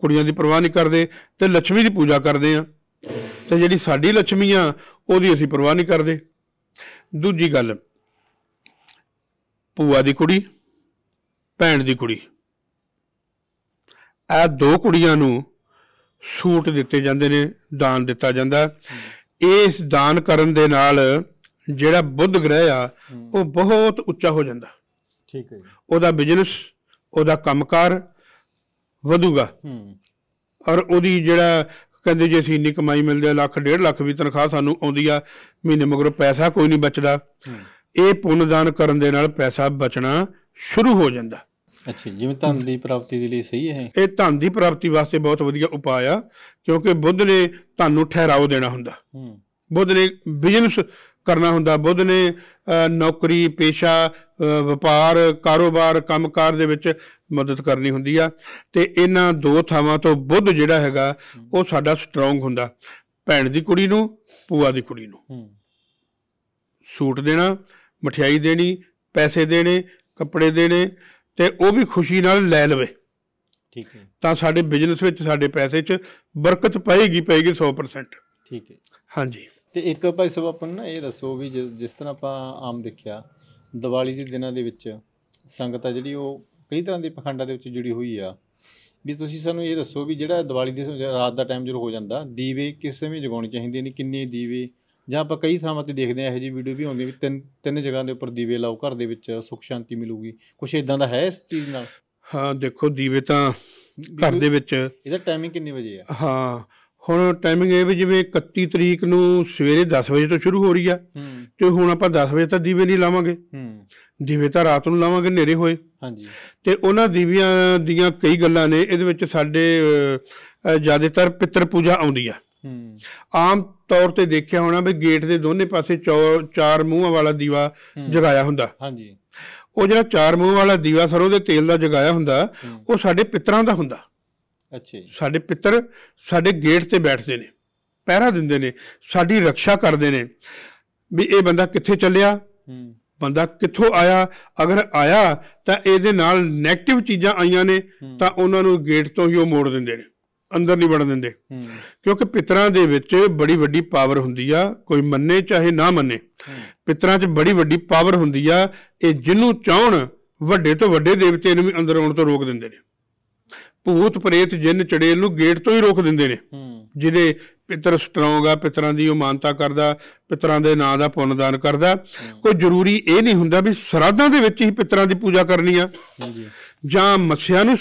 ਕੁੜੀਆਂ ਦੀ ਪਰਵਾਹ ਨਹੀਂ ਕਰਦੇ ਤੇ ਲక్ష్ਮੀ ਦੀ ਪੂਜਾ ਕਰਦੇ ਆ ਤੇ ਜਿਹੜੀ ਸਾਡੀ ਲక్ష్ਮੀ ਆ ਉਹਦੀ ਅਸੀਂ ਪਰਵਾਹ ਨਹੀਂ ਕਰਦੇ ਦੂਜੀ ਗੱਲ ਭੂਆ ਦੀ ਕੁੜੀ ਭੈਣ ਦੀ ਕੁੜੀ ਆ ਦੋ ਕੁੜੀਆਂ ਨੂੰ ਸੂਟ ਦਿੱਤੇ ਜਾਂਦੇ ਨੇ ਦਾਨ ਦਿੱਤਾ ਜਾਂਦਾ ਇਸ ਦਾਨ ਕਰਨ ਦੇ ਨਾਲ ਜਿਹੜਾ ਬੁੱਧ ਗ੍ਰਹਿ ਆ ਉਹ ਬਹੁਤ ਉੱਚਾ ਹੋ ਜਾਂਦਾ ਠੀਕ ਹੈ ਉਹਦਾ ਬਿਜ਼ਨਸ ਉਹਦਾ ਕੰਮਕਾਰ ਵਧੂਗਾ ਔਰ ਉਹਦੀ ਜਿਹੜਾ ਕਹਿੰਦੇ ਜੇ ਅਸੀਂ ਇੰਨੀ ਕਮਾਈ ਮਿਲਦੀ ਹੈ ਲੱਖ ਡੇਢ ਲੱਖ ਵੀ ਤਨਖਾਹ ਸਾਨੂੰ ਆਉਂਦੀ ਆ ਮਹੀਨੇ ਮਗਰੋਂ ਪੈਸਾ ਕੋਈ ਨਹੀਂ ਬਚਦਾ ਇਹ ਪੁੰਨ ਦਾਨ ਕਰਨ ਦੇ ਨਾਲ ਪੈਸਾ ਬਚਣਾ ਸ਼ੁਰੂ ਹੋ ਜਾਂਦਾ ਅੱਛਾ ਜਿਵੇਂ ਧਨ ਦੀ ਪ੍ਰਾਪਤੀ ਦੇ ਲਈ ਸਹੀ ਹੈ ਇਹ ਧਨ ਦੀ ਪ੍ਰਾਪਤੀ ਵਾਸਤੇ ਬਹੁਤ ਵਧੀਆ ਉਪਾਅ ਆ ਕਿਉਂਕਿ ਬੁੱਧ ਨੇ ਧਨ ਨੂੰ ਠਹਿਰਾਓ ਦੇਣਾ ਹੁੰਦਾ ਹੂੰ ਬੁੱਧ ਨੇ ਬਿਜ਼ਨਸ ਕਰਨਾ ਹੁੰਦਾ ਬੁੱਧ ਨੇ ਨੌਕਰੀ ਪੇਸ਼ਾ ਵਪਾਰ ਕਾਰੋਬਾਰ ਕੰਮਕਾਰ ਦੇ ਵਿੱਚ ਮਦਦ ਕਰਨੀ ਹੁੰਦੀ ਆ ਤੇ ਇਹਨਾਂ ਦੋ ਥਾਵਾਂ ਤੋਂ ਬੁੱਧ ਜਿਹੜਾ ਹੈਗਾ ਉਹ ਸਾਡਾ ਸਟਰੋਂਗ ਹੁੰਦਾ ਭੈਣ ਦੀ ਕੁੜੀ ਨੂੰ ਪੂਆ ਦੀ ਕੁੜੀ ਨੂੰ ਹੂੰ ਸੂਟ ਦੇਣਾ ਮਠਿਆਈ ਦੇਣੀ ਪੈਸੇ ਦੇਣੇ ਕੱਪੜੇ ਦੇਣੇ ਤੇ ਉਹ ਵੀ ਖੁਸ਼ੀ ਨਾਲ ਲੈ ਲਵੇ ਠੀਕ ਹੈ ਤਾਂ ਸਾਡੇ ਬਿਜ਼ਨਸ ਵਿੱਚ ਸਾਡੇ ਪੈਸੇ 'ਚ ਬਰਕਤ ਪਏਗੀ ਪਏਗੀ 100% ਠੀਕ ਹੈ ਹਾਂਜੀ ਤੇ ਇੱਕ ਭਾਈ ਸਾਹਿਬ ਆਪਾਂ ਨਾ ਇਹ ਦੱਸੋ ਵੀ ਜਿਸ ਤਰ੍ਹਾਂ ਆਪਾਂ ਆਮ ਦੇਖਿਆ ਦੀਵਾਲੀ ਦੇ ਦਿਨਾਂ ਦੇ ਵਿੱਚ ਸੰਗਤ ਆ ਜਿਹੜੀ ਉਹ ਕਈ ਤਰ੍ਹਾਂ ਦੇ ਪਖੰਡਾਂ ਦੇ ਵਿੱਚ ਜੁੜੀ ਹੋਈ ਆ ਵੀ ਤੁਸੀਂ ਸਾਨੂੰ ਇਹ ਦੱਸੋ ਵੀ ਜਿਹੜਾ ਦੀਵਾਲੀ ਦੇ ਰਾਤ ਦਾ ਟਾਈਮ ਜਦੋਂ ਹੋ ਜਾਂਦਾ ਦੀਵੇ ਕਿਸ ਸਮੇਂ ਜਗਾਉਣੇ ਚਾਹੀਦੇ ਨੇ ਕਿੰਨੇ ਦੀਵੇ ਜਾਂ ਆਪਾਂ ਕਈ ਥਾਵਾਂ ਤੇ ਦੇਖਦੇ ਆ ਇਹੋ ਜੀ ਵੀਡੀਓ ਵੀ ਆਉਂਦੀ ਵੀ ਤਿੰਨ ਤਿੰਨ ਜਗ੍ਹਾ ਦੇ ਉੱਪਰ ਦੀਵੇ ਲਾਓ ਘਰ ਦੇ ਵਿੱਚ ਸੁੱਖ ਸ਼ਾਂਤੀ ਮਿਲੂਗੀ ਕੁਝ ਇਦਾਂ ਦਾ ਹੈ ਇਸ ਚੀਜ਼ ਨਾਲ ਹਾਂ ਦੇਖੋ ਦੀਵੇ ਤਾਂ ਘਰ ਦੇ ਵਿੱਚ ਇਹਦਾ ਟਾਈਮਿੰਗ ਕਿੰਨੇ ਵਜੇ ਆ ਹਾਂ ਹੁਣ ਟਾਈਮਿੰਗ ਇਹ ਵੀ ਜਿਵੇਂ 31 ਤਰੀਕ ਨੂੰ ਸਵੇਰੇ 10 ਵਜੇ ਤੋਂ ਸ਼ੁਰੂ ਹੋ ਰਹੀ ਆ ਤੇ ਹੁਣ ਆਪਾਂ 10 ਵਜੇ ਤੱਕ ਦੀਵੇ ਨਹੀਂ ਲਾਵਾਂਗੇ ਹੂੰ ਦੀਵੇ ਤਾਂ ਰਾਤ ਨੂੰ ਲਾਵਾਂਗੇ ਨੇਰੇ ਹੋਏ ਹਾਂਜੀ ਤੇ ਉਹਨਾਂ ਦੀਵਿਆਂ ਦੀਆਂ ਕਈ ਗੱਲਾਂ ਨੇ ਇਹਦੇ ਵਿੱਚ ਸਾਡੇ ਜ਼ਿਆਦਾਤਰ ਪਿੱਤਰ ਪੂਜਾ ਆਉਂਦੀ ਆ ਆਮ ਤੌਰ ਤੇ ਦੇਖਿਆ ਹੋਣਾ ਵੀ ਗੇਟ ਦੇ ਦੋਨੇ ਪਾਸੇ ਚਾਰ ਮੂੰਹਾਂ ਵਾਲਾ ਦੀਵਾ ਜਗਾਇਆ ਹੁੰਦਾ ਹਾਂਜੀ ਉਹ ਜਿਹੜਾ ਚਾਰ ਮੂੰਹ ਵਾਲਾ ਦੀਵਾ ਸਰੋਂ ਦੇ ਤੇਲ ਦਾ ਜਗਾਇਆ ਹੁੰਦਾ ਉਹ ਸਾਡੇ ਪਿਤਰਾਂ ਦਾ ਹੁੰਦਾ ਅੱਛਾ ਸਾਡੇ ਪਿੱਤਰ ਸਾਡੇ ਗੇਟ ਤੇ ਬੈਠਦੇ ਨੇ ਪਹਿਰਾ ਦਿੰਦੇ ਨੇ ਸਾਡੀ ਰੱਖਿਆ ਕਰਦੇ ਨੇ ਵੀ ਇਹ ਬੰਦਾ ਕਿੱਥੇ ਚੱਲਿਆ ਬੰਦਾ ਕਿੱਥੋਂ ਆਇਆ ਅਗਰ ਆਇਆ ਤਾਂ ਇਹਦੇ ਨਾਲ 네ਗੇਟਿਵ ਚੀਜ਼ਾਂ ਆਈਆਂ ਨੇ ਤਾਂ ਉਹਨਾਂ ਨੂੰ ਗੇਟ ਤੋਂ ਹੀ ਉਹ ਮੋੜ ਦਿੰਦੇ ਨੇ ਅੰਦਰ ਨਹੀਂ ਵੜਨ ਦਿੰਦੇ ਕਿਉਂਕਿ ਪਿਤਰਾਂ ਦੇ ਵਿੱਚ ਬੜੀ ਵੱਡੀ ਪਾਵਰ ਹੁੰਦੀ ਆ ਕੋਈ ਮੰਨੇ ਚਾਹੇ ਨਾ ਮੰਨੇ ਪਿਤਰਾਂ 'ਚ ਬੜੀ ਵੱਡੀ ਪਾਵਰ ਹੁੰਦੀ ਆ ਇਹ ਜਿਹਨੂੰ ਚਾਹਣ ਵੱਡੇ ਤੋਂ ਵੱਡੇ ਦੇਵਤੇ ਨੂੰ ਵੀ ਅੰਦਰ ਆਉਣ ਤੋਂ ਰੋਕ ਦਿੰਦੇ ਨੇ ਭੂਤ ਪ੍ਰੇਤ ਜਿੰਨ ਚੜੇਲ ਨੂੰ ਗੇਟ ਤੋਂ ਹੀ ਰੋਕ ਦਿੰਦੇ ਨੇ ਜਿਹਦੇ ਪਿਤਰ ਸਟਰੋਂਗ ਆ ਪਿਤਰਾਂ ਦੀ ਉਹ ਮਾਨਤਾ ਕਰਦਾ ਪਿਤਰਾਂ ਦੇ ਨਾਂ ਦਾ ਪੁੰਨ ਦਾਨ ਕਰਦਾ ਕੋਈ ਜ਼ਰੂਰੀ ਇਹ ਨਹੀਂ ਹੁੰਦਾ ਵੀ ਸਰਾਧਾਂ ਦੇ ਵਿੱਚ ਹੀ ਪਿਤਰਾਂ ਦੀ ਪੂਜਾ ਕਰਨੀ ਆ ਜਾਂ ਮੱਸਿਆ ਨੂੰ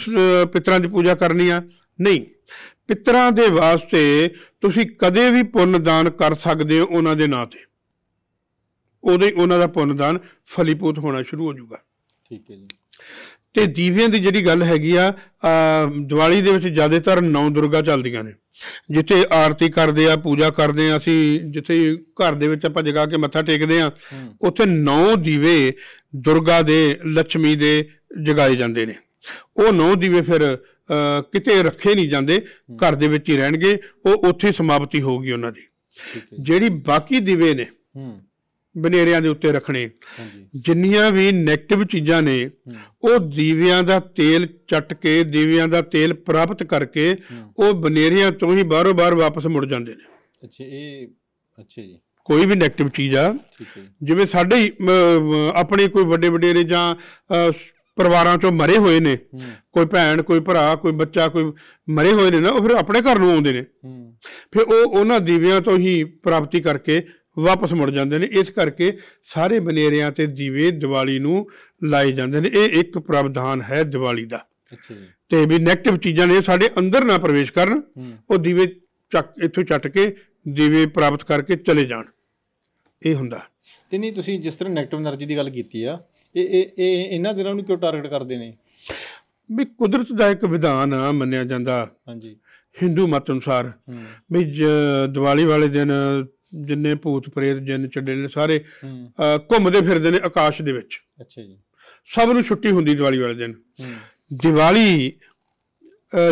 ਪਿਤਰਾਂ ਦੀ ਪੂਜਾ ਕਰਨੀ ਆ ਨਹੀਂ ਪਿਤਰਾਂ ਦੇ ਵਾਸਤੇ ਤੁਸੀਂ ਕਦੇ ਵੀ ਪੁੰਨ ਦਾਨ ਕਰ ਸਕਦੇ ਹੋ ਉਹਨਾਂ ਦੇ ਨਾਂ ਤੇ ਉਹਦੇ ਉਹਨਾਂ ਦਾ ਪੁੰਨ ਦਾਨ ਫਲੀਪੂਤ ਹੋਣਾ ਸ਼ੁਰੂ ਹੋ ਜਾਊਗਾ ਠੀਕ ਹੈ ਜੀ ਤੇ ਦੀਵਿਆਂ ਦੀ ਜਿਹੜੀ ਗੱਲ ਹੈਗੀ ਆ ਦੀਵਾਲੀ ਦੇ ਵਿੱਚ ਜ਼ਿਆਦਾਤਰ ਨੌ ਦੁਰਗਾ ਚੱਲਦੀਆਂ ਨੇ ਜਿੱਥੇ ਆਰਤੀ ਕਰਦੇ ਆ ਪੂਜਾ ਕਰਦੇ ਆ ਅਸੀਂ ਜਿੱਥੇ ਘਰ ਦੇ ਵਿੱਚ ਆਪਾਂ ਜਗਾ ਕੇ ਮੱਥਾ ਟੇਕਦੇ ਆ ਉੱਥੇ ਨੌ ਦੀਵੇ ਦੁਰਗਾ ਦੇ ਲక్ష్ਮੀ ਦੇ ਜਗਾਏ ਜਾਂਦੇ ਨੇ ਉਹ ਨੌ ਦੀਵੇ ਫਿਰ ਕਿਤੇ ਰੱਖੇ ਨਹੀਂ ਜਾਂਦੇ ਘਰ ਦੇ ਵਿੱਚ ਹੀ ਰਹਿਣਗੇ ਉਹ ਉੱਥੇ ਸਮਾਪਤੀ ਹੋਊਗੀ ਉਹਨਾਂ ਦੀ ਜਿਹੜੀ ਬਾਕੀ ਦਿਵੇ ਨੇ ਬਨੇਰਿਆਂ ਦੇ ਉੱਤੇ ਰੱਖਣੇ ਜਿੰਨੀਆਂ ਵੀ 네ਗੇਟਿਵ ਚੀਜ਼ਾਂ ਨੇ ਉਹ ਦੀਵਿਆਂ ਦਾ ਤੇਲ ਚਟ ਕੇ ਦੀਵਿਆਂ ਦਾ ਤੇਲ ਪ੍ਰਾਪਤ ਕਰਕੇ ਉਹ ਬਨੇਰਿਆਂ ਤੋਂ ਹੀ ਬਾਰੋ-ਬਾਰ ਵਾਪਸ ਮੁੜ ਜਾਂਦੇ ਨੇ ਅੱਛਾ ਇਹ ਅੱਛਾ ਜੀ ਕੋਈ ਵੀ 네ਗੇਟਿਵ ਚੀਜ਼ ਆ ਜਿਵੇਂ ਸਾਡੇ ਆਪਣੇ ਕੋਈ ਵੱਡੇ ਵਡੇਰੇ ਜਾਂ ਪਰਿਵਾਰਾਂ ਚੋਂ ਮਰੇ ਹੋਏ ਨੇ ਕੋਈ ਭੈਣ ਕੋਈ ਭਰਾ ਕੋਈ ਬੱਚਾ ਕੋਈ ਮਰੇ ਹੋਏ ਨੇ ਨਾ ਉਹ ਫਿਰ ਆਪਣੇ ਘਰ ਨੂੰ ਆਉਂਦੇ ਨੇ ਫਿਰ ਉਹ ਉਹਨਾਂ ਦੀਵਿਆਂ ਤੋਂ ਹੀ ਪ੍ਰਾਪਤੀ ਕਰਕੇ ਵਾਪਸ ਮੁੜ ਜਾਂਦੇ ਨੇ ਇਸ ਕਰਕੇ ਸਾਰੇ ਬਨੇਰਿਆਂ ਤੇ ਦੀਵੇ ਦੀਵਾਲੀ ਨੂੰ ਲਾਏ ਜਾਂਦੇ ਨੇ ਇਹ ਇੱਕ ਪ੍ਰਵਧਾਨ ਹੈ ਦੀਵਾਲੀ ਦਾ ਅੱਛਾ ਤੇ ਵੀ 네ਗੇਟਿਵ ਚੀਜ਼ਾਂ ਨੇ ਸਾਡੇ ਅੰਦਰ ਨਾ ਪ੍ਰਵੇਸ਼ ਕਰਨ ਉਹ ਦੀਵੇ ਚੱਕ ਇੱਥੋਂ ਛੱਟ ਕੇ ਦੀਵੇ ਪ੍ਰਾਪਤ ਕਰਕੇ ਚਲੇ ਜਾਣ ਇਹ ਹੁੰਦਾ ਤੇ ਨਹੀਂ ਤੁਸੀਂ ਜਿਸ ਤਰ੍ਹਾਂ 네ਗੇਟਿਵ એનર્ਜੀ ਦੀ ਗੱਲ ਕੀਤੀ ਆ ਇਹ ਇਹ ਇਹ ਇਹਨਾਂ ਦਿਨਾਂ ਨੂੰ ਕਿਉਂ ਟਾਰਗੇਟ ਕਰਦੇ ਨੇ ਵੀ ਕੁਦਰਤ ਦਾ ਇੱਕ ਵਿਧਾਨ ਆ ਮੰਨਿਆ ਜਾਂਦਾ ਹਾਂਜੀ ਹਿੰਦੂ ਮਤ ਅਨੁਸਾਰ ਵੀ ਦੀਵਾਲੀ ਵਾਲੇ ਦਿਨ ਜਿੰਨੇ ਭੂਤ ਪ੍ਰੇਤ ਜਿੰਨ ਚੱਡੇ ਨੇ ਸਾਰੇ ਘੁੰਮਦੇ ਫਿਰਦੇ ਨੇ ਆਕਾਸ਼ ਦੇ ਵਿੱਚ ਅੱਛਾ ਜੀ ਸਭ ਨੂੰ ਛੁੱਟੀ ਹੁੰਦੀ ਦੀਵਾਲੀ ਵਾਲੇ ਦਿਨ ਦੀਵਾਲੀ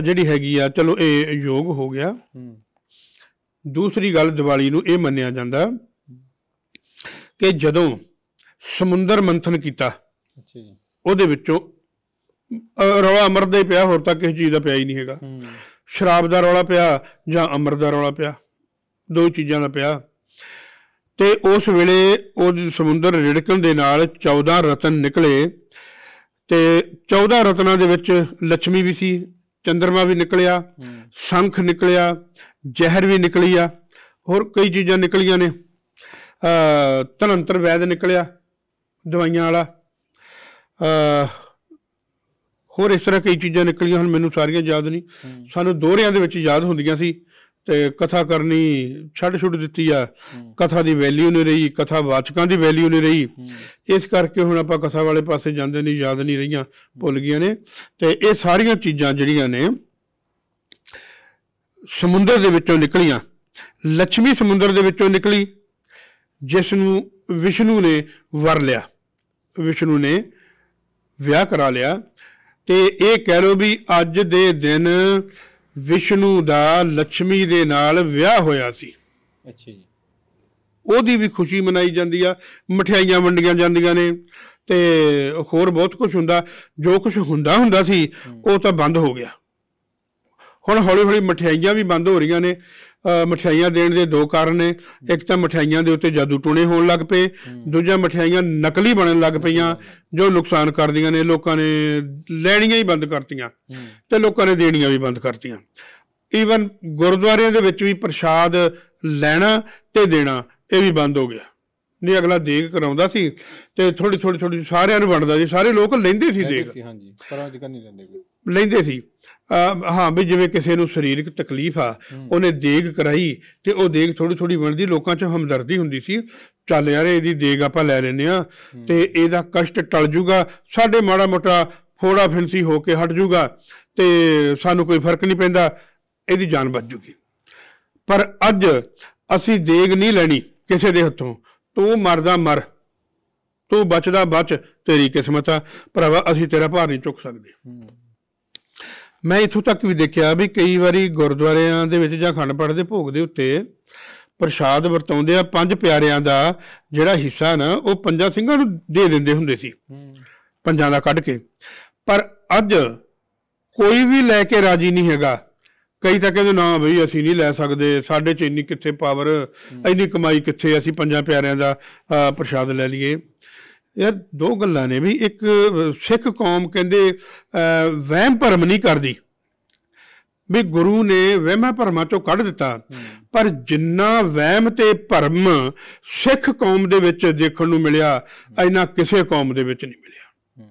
ਜਿਹੜੀ ਹੈਗੀ ਆ ਚਲੋ ਇਹ ਯੋਗ ਹੋ ਗਿਆ ਦੂਸਰੀ ਗੱਲ ਦੀਵਾਲੀ ਨੂੰ ਇਹ ਮੰਨਿਆ ਜਾਂਦਾ ਕਿ ਜਦੋਂ ਸਮੁੰਦਰ ਮੰਥਨ ਕੀਤਾ ਅੱਛਾ ਜੀ ਉਹਦੇ ਵਿੱਚੋਂ ਰੌਲਾ ਅਮਰ ਦੇ ਪਿਆ ਹੋਰ ਤਾਂ ਕਿਸੇ ਚੀਜ਼ ਦਾ ਪਿਆ ਹੀ ਨਹੀਂ ਹੈਗਾ ਸ਼ਰਾਬ ਦਾ ਰੌਲਾ ਪਿਆ ਜਾਂ ਅਮਰ ਦਾ ਰੌਲਾ ਪਿਆ ਦੋ ਚੀਜ਼ਾਂ ਦਾ ਪਿਆ ਤੇ ਉਸ ਵੇਲੇ ਉਹ ਸਮੁੰਦਰ ਰਿੜਕਣ ਦੇ ਨਾਲ 14 ਰਤਨ ਨਿਕਲੇ ਤੇ 14 ਰਤਨਾਂ ਦੇ ਵਿੱਚ ਲక్ష్ਮੀ ਵੀ ਸੀ ਚੰਦਰਮਾ ਵੀ ਨਿਕਲਿਆ ਸੰਖ ਨਿਕਲਿਆ ਜ਼ਹਿਰ ਵੀ ਨਿਕਲੀ ਆ ਹੋਰ ਕਈ ਚੀਜ਼ਾਂ ਨਿਕਲੀਆਂ ਨੇ ਅ ਤਨੰਤਰ ਵੈਦ ਨਿਕਲਿਆ ਦਵਾਈਆਂ ਵਾਲਾ ਅ ਹੋਰ ਇਸ ਤਰ੍ਹਾਂ ਕਈ ਚੀਜ਼ਾਂ ਨਿਕਲੀਆਂ ਹੁਣ ਮੈਨੂੰ ਸਾਰੀਆਂ ਯਾਦ ਨਹੀਂ ਸਾਨੂੰ ਦੋਹਰਿਆਂ ਦੇ ਵਿੱਚ ਯਾਦ ਹੁੰਦੀਆਂ ਸੀ ਤੇ ਕਥਾ ਕਰਨੀ ਛੱਡ ਛੁੱਟ ਦਿੱਤੀ ਆ ਕਥਾ ਦੀ ਵੈਲਿਊ ਨਹੀਂ ਰਹੀ ਕਥਾ ਵਾਚਕਾਂ ਦੀ ਵੈਲਿਊ ਨਹੀਂ ਰਹੀ ਇਸ ਕਰਕੇ ਹੁਣ ਆਪਾਂ ਕਥਾ ਵਾਲੇ ਪਾਸੇ ਜਾਂਦੇ ਨਹੀਂ ਯਾਦ ਨਹੀਂ ਰਹੀਆਂ ਭੁੱਲ ਗਈਆਂ ਨੇ ਤੇ ਇਹ ਸਾਰੀਆਂ ਚੀਜ਼ਾਂ ਜਿਹੜੀਆਂ ਨੇ ਸਮੁੰਦਰ ਦੇ ਵਿੱਚੋਂ ਨਿਕਲੀਆਂ ਲక్ష్ਮੀ ਸਮੁੰਦਰ ਦੇ ਵਿੱਚੋਂ ਨਿਕਲੀ ਜਿਸ ਨੂੰ ਵਿਸ਼ਨੂੰ ਨੇ ਵਰ ਲਿਆ ਵਿਸ਼ਨੂੰ ਨੇ ਵਿਆਹ ਕਰਾ ਲਿਆ ਤੇ ਇਹ ਕਹਿ ਲੋ ਵੀ ਅੱਜ ਦੇ ਦਿਨ ਵਿਸ਼ਨੂੰ ਦਾ ਲక్ష్ਮੀ ਦੇ ਨਾਲ ਵਿਆਹ ਹੋਇਆ ਸੀ ਅੱਛਾ ਜੀ ਉਹਦੀ ਵੀ ਖੁਸ਼ੀ ਮਨਾਈ ਜਾਂਦੀ ਆ ਮਠਿਆਈਆਂ ਵੰਡੀਆਂ ਜਾਂਦੀਆਂ ਨੇ ਤੇ ਹੋਰ ਬਹੁਤ ਕੁਝ ਹੁੰਦਾ ਜੋ ਕੁਝ ਹੁੰਦਾ ਹੁੰਦਾ ਸੀ ਉਹ ਤਾਂ ਬੰਦ ਹੋ ਗਿਆ ਹੁਣ ਹੌਲੀ-ਹੌਲੀ ਮਠਿਆਈਆਂ ਵੀ ਬੰਦ ਹੋ ਰਹੀਆਂ ਨੇ ਮਠਿਆਈਆਂ ਦੇਣ ਦੇ ਦੋ ਕਾਰਨ ਨੇ ਇੱਕ ਤਾਂ ਮਠਿਆਈਆਂ ਦੇ ਉੱਤੇ ਜਾਦੂ ਟੂਣੇ ਹੋਣ ਲੱਗ ਪਏ ਦੂਜਾ ਮਠਿਆਈਆਂ ਨਕਲੀ ਬਣਨ ਲੱਗ ਪਈਆਂ ਜੋ ਨੁਕਸਾਨ ਕਰਦੀਆਂ ਨੇ ਲੋਕਾਂ ਨੇ ਲੈਣੀਆਂ ਹੀ ਬੰਦ ਕਰਤੀਆਂ ਤੇ ਲੋਕਾਂ ਨੇ ਦੇਣੀਆਂ ਵੀ ਬੰਦ ਕਰਤੀਆਂ ਈਵਨ ਗੁਰਦੁਆਰਿਆਂ ਦੇ ਵਿੱਚ ਵੀ ਪ੍ਰਸ਼ਾਦ ਲੈਣਾ ਤੇ ਦੇਣਾ ਇਹ ਵੀ ਬੰਦ ਹੋ ਗਿਆ ਨਹੀਂ ਅਗਲਾ ਦੇਗ ਕਰਾਉਂਦਾ ਸੀ ਤੇ ਥੋੜੀ ਥੋੜੀ ਥੋੜੀ ਸਾਰਿਆਂ ਨੂੰ ਵੰਡਦਾ ਸੀ ਸਾਰੇ ਲੋਕ ਲੈਂਦੇ ਸੀ ਦੇਗ ਹਾਂਜੀ ਪਰ ਅੱਜ ਕੱਲ ਨਹੀਂ ਲੈਂਦੇ ਕੋਈ ਲੈਂਦੇ ਸੀ ਹਾਂ ਵੀ ਜਿਵੇਂ ਕਿਸੇ ਨੂੰ ਸਰੀਰਕ ਤਕਲੀਫ ਆ ਉਹਨੇ ਦੇਗ ਕਰਾਈ ਤੇ ਉਹ ਦੇਗ ਥੋੜੀ ਥੋੜੀ ਬਣਦੀ ਲੋਕਾਂ 'ਚ ਹਮਦਰਦੀ ਹੁੰਦੀ ਸੀ ਚੱਲ ਯਾਰ ਇਹਦੀ ਦੇਗ ਆਪਾਂ ਲੈ ਲੈਨੇ ਆ ਤੇ ਇਹਦਾ ਕਸ਼ਟ ਟਲ ਜੂਗਾ ਸਾਡੇ ਮਾੜਾ ਮੋਟਾ ਫੋੜਾ ਫਿੰਸੀ ਹੋ ਕੇ ਹਟ ਜੂਗਾ ਤੇ ਸਾਨੂੰ ਕੋਈ ਫਰਕ ਨਹੀਂ ਪੈਂਦਾ ਇਹਦੀ ਜਾਨ ਬਚ ਜੂਗੀ ਪਰ ਅੱਜ ਅਸੀਂ ਦੇਗ ਨਹੀਂ ਲੈਣੀ ਕਿਸੇ ਦੇ ਹੱਥੋਂ ਤੂੰ ਮਰਦਾ ਮਰ ਤੂੰ ਬਚਦਾ ਬਚ ਤੇਰੀ ਕਿਸਮਤ ਆ ਭਰਾਵਾ ਅਸੀਂ ਤੇਰਾ ਭਾਰ ਨਹੀਂ ਚੁੱਕ ਸਕਦੇ ਮੈਂ ਇਥੋਂ ਤੱਕ ਵੀ ਦੇਖਿਆ ਵੀ ਕਈ ਵਾਰੀ ਗੁਰਦੁਆਰਿਆਂ ਦੇ ਵਿੱਚ ਜਾਂ ਖੰਡ ਪਾਠ ਦੇ ਭੋਗ ਦੇ ਉੱਤੇ ਪ੍ਰਸ਼ਾਦ ਵਰਤਾਉਂਦੇ ਆ ਪੰਜ ਪਿਆਰਿਆਂ ਦਾ ਜਿਹੜਾ ਹਿੱਸਾ ਨਾ ਉਹ ਪੰਜਾਂ ਸਿੰਘਾਂ ਨੂੰ ਦੇ ਦਿੰਦੇ ਹੁੰਦੇ ਸੀ ਪੰਜਾਂ ਦਾ ਕੱਢ ਕੇ ਪਰ ਅੱਜ ਕੋਈ ਵੀ ਲੈ ਕੇ ਰਾਜੀ ਨਹੀਂ ਹੈਗਾ ਕਈ ਤਾਂ ਕਹਿੰਦੇ ਨਾ ਬਈ ਅਸੀਂ ਨਹੀਂ ਲੈ ਸਕਦੇ ਸਾਡੇ ਚ ਇੰਨੀ ਕਿੱਥੇ ਪਾਵਰ ਇੰਨੀ ਕਮਾਈ ਕਿੱਥੇ ਅਸੀਂ ਪੰਜਾਂ ਪਿਆਰਿਆਂ ਦਾ ਪ੍ਰਸ਼ਾਦ ਲੈ ਲਈਏ ਯਾਰ ਦੋ ਗੱਲਾਂ ਨੇ ਵੀ ਇੱਕ ਸਿੱਖ ਕੌਮ ਕਹਿੰਦੇ ਵਹਿਮ ਭਰਮ ਨਹੀਂ ਕਰਦੀ ਵੀ ਗੁਰੂ ਨੇ ਵਹਿਮਾਂ ਭਰਮਾਂ ਤੋਂ ਕੱਢ ਦਿੱਤਾ ਪਰ ਜਿੰਨਾ ਵਹਿਮ ਤੇ ਭਰਮ ਸਿੱਖ ਕੌਮ ਦੇ ਵਿੱਚ ਦੇਖਣ ਨੂੰ ਮਿਲਿਆ ਇੰਨਾ ਕਿਸੇ ਕੌਮ ਦੇ ਵਿੱਚ ਨਹੀਂ ਮਿਲਿਆ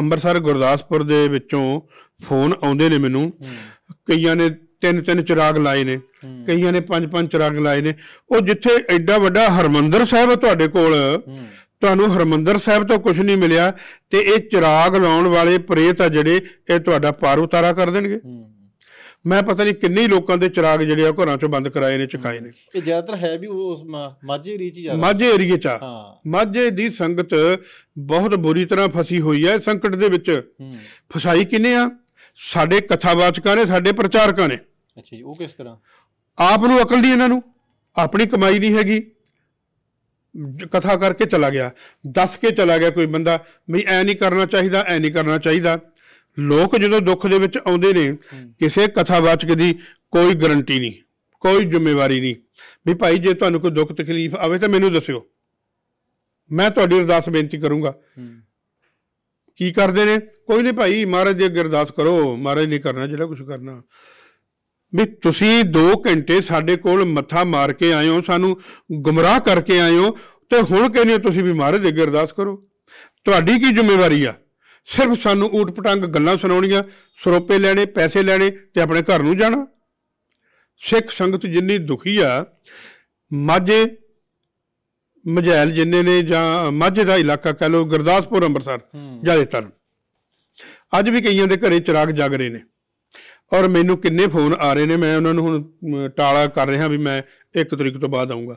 ਅੰਮ੍ਰਿਤਸਰ ਗੁਰਦਾਸਪੁਰ ਦੇ ਵਿੱਚੋਂ ਫੋਨ ਆਉਂਦੇ ਨੇ ਮੈਨੂੰ ਕਈਆਂ ਨੇ ਤਿੰਨ ਤਿੰਨ ਚਿਰਾਗ ਲਾਏ ਨੇ ਕਈਆਂ ਨੇ ਪੰਜ ਪੰਜ ਚਿਰਾਗ ਲਾਏ ਨੇ ਉਹ ਜਿੱਥੇ ਐਡਾ ਵੱਡਾ ਹਰਮੰਦਰ ਸਾਹਿਬ ਤੁਹਾਡੇ ਕੋਲ ਤੁਹਾਨੂੰ ਹਰਮੰਦਰ ਸਾਹਿਬ ਤੋਂ ਕੁਝ ਨਹੀਂ ਮਿਲਿਆ ਤੇ ਇਹ ਚਿਰਾਗ ਲਾਉਣ ਵਾਲੇ ਪ੍ਰੇਤ ਆ ਜਿਹੜੇ ਇਹ ਤੁਹਾਡਾ ਪਾਰ ਉਤਾਰਾ ਕਰ ਦੇਣਗੇ ਮੈਂ ਪਤਾ ਨਹੀਂ ਕਿੰਨੇ ਲੋਕਾਂ ਦੇ ਚਿਰਾਗ ਜਿਹੜੇ ਆ ਘਰਾਂ ਚੋਂ ਬੰਦ ਕਰਾਏ ਨੇ ਚੁਕਾਏ ਨੇ ਇਹ ਜ਼ਿਆਦਾਤਰ ਹੈ ਵੀ ਉਸ ਮਾਝੇ ਰੀਚ ਜ਼ਿਆਦਾ ਮਾਝੇ ਏਰੀਏ ਚ ਹਾਂ ਮਾਝੇ ਦੀ ਸੰਗਤ ਬਹੁਤ ਬੁਰੀ ਤਰ੍ਹਾਂ ਫਸੀ ਹੋਈ ਹੈ ਸੰਕਟ ਦੇ ਵਿੱਚ ਫਸਾਈ ਕਿੰਨੇ ਆ ਸਾਡੇ ਕਥਾਵਾਚਕਾਂ ਨੇ ਸਾਡੇ ਪ੍ਰਚਾਰਕਾਂ ਨੇ ਅੱਛਾ ਜੀ ਉਹ ਕਿਸ ਤਰ੍ਹਾਂ ਆਪ ਨੂੰ ਅਕਲ ਦੀ ਇਹਨਾਂ ਨੂੰ ਆਪਣੀ ਕਮਾਈ ਨਹੀਂ ਹੈਗੀ ਕਥਾ ਕਰਕੇ ਚਲਾ ਗਿਆ ਦੱਸ ਕੇ ਚਲਾ ਗਿਆ ਕੋਈ ਬੰਦਾ ਵੀ ਐ ਨਹੀਂ ਕਰਨਾ ਚਾਹੀਦਾ ਐ ਨਹੀਂ ਕਰਨਾ ਚਾਹੀਦਾ ਲੋਕ ਜਦੋਂ ਦੁੱਖ ਦੇ ਵਿੱਚ ਆਉਂਦੇ ਨੇ ਕਿਸੇ ਕਥਾਵਾਚਕ ਦੀ ਕੋਈ ਗਰੰਟੀ ਨਹੀਂ ਕੋਈ ਜ਼ਿੰਮੇਵਾਰੀ ਨਹੀਂ ਵੀ ਭਾਈ ਜੇ ਤੁਹਾਨੂੰ ਕੋਈ ਦੁੱਖ ਤਕਲੀਫ ਆਵੇ ਤਾਂ ਮੈਨੂੰ ਦੱਸਿਓ ਮੈਂ ਤੁਹਾਡੀ ਅਰਦਾਸ ਬੇਨਤੀ ਕਰੂੰਗਾ ਕੀ ਕਰਦੇ ਨੇ ਕੋਈ ਨਹੀਂ ਭਾਈ ਮਹਾਰਾਜ ਦੀ ਅਰਦਾਸ ਕਰੋ ਮਹਾਰਾਜ ਨੇ ਕਰਨਾ ਜਿਹੜਾ ਕੁਝ ਕਰਨਾ ਵੀ ਤੁਸੀਂ 2 ਘੰਟੇ ਸਾਡੇ ਕੋਲ ਮੱਥਾ ਮਾਰ ਕੇ ਆਏ ਹੋ ਸਾਨੂੰ ਗੁੰਮਰਾਹ ਕਰਕੇ ਆਏ ਹੋ ਤੇ ਹੁਣ ਕਹਿੰਦੇ ਹੋ ਤੁਸੀਂ ਵੀ ਮਹਾਰਾਜ ਅੱਗੇ ਅਰਦਾਸ ਕਰੋ ਤੁਹਾਡੀ ਕੀ ਜ਼ਿੰਮੇਵਾਰੀ ਆ ਸਿਰਫ ਸਾਨੂੰ ਊਟ ਪਟੰਗ ਗੱਲਾਂ ਸੁਣਾਉਣੀਆਂ ਸਰੋਪੇ ਲੈਣੇ ਪੈਸੇ ਲੈਣੇ ਤੇ ਆਪਣੇ ਘਰ ਨੂੰ ਜਾਣਾ ਸਿੱਖ ਸੰਗਤ ਜਿੰਨੀ ਦੁਖੀ ਆ ਮਾਝੇ ਮਝੈਲ ਜਿੰਨੇ ਨੇ ਜਾਂ ਮਾਝੇ ਦਾ ਇਲਾਕਾ ਕਹ ਲੋ ਗੁਰਦਾਸਪੁਰ ਅੰਮ੍ਰਿਤਸਰ ਜ਼ਿਆਦਾਤਰ ਅੱਜ ਵੀ ਕਈਆਂ ਦੇ ਘਰੇ ਚਿਰਾਗ ਜਗ ਰਹੇ ਨੇ ਔਰ ਮੈਨੂੰ ਕਿੰਨੇ ਫੋਨ ਆ ਰਹੇ ਨੇ ਮੈਂ ਉਹਨਾਂ ਨੂੰ ਹੁਣ ਟਾਲਾ ਕਰ ਰਿਹਾ ਵੀ ਮੈਂ 1 ਤਰੀਕ ਤੋਂ ਬਾਅਦ ਆਉਂਗਾ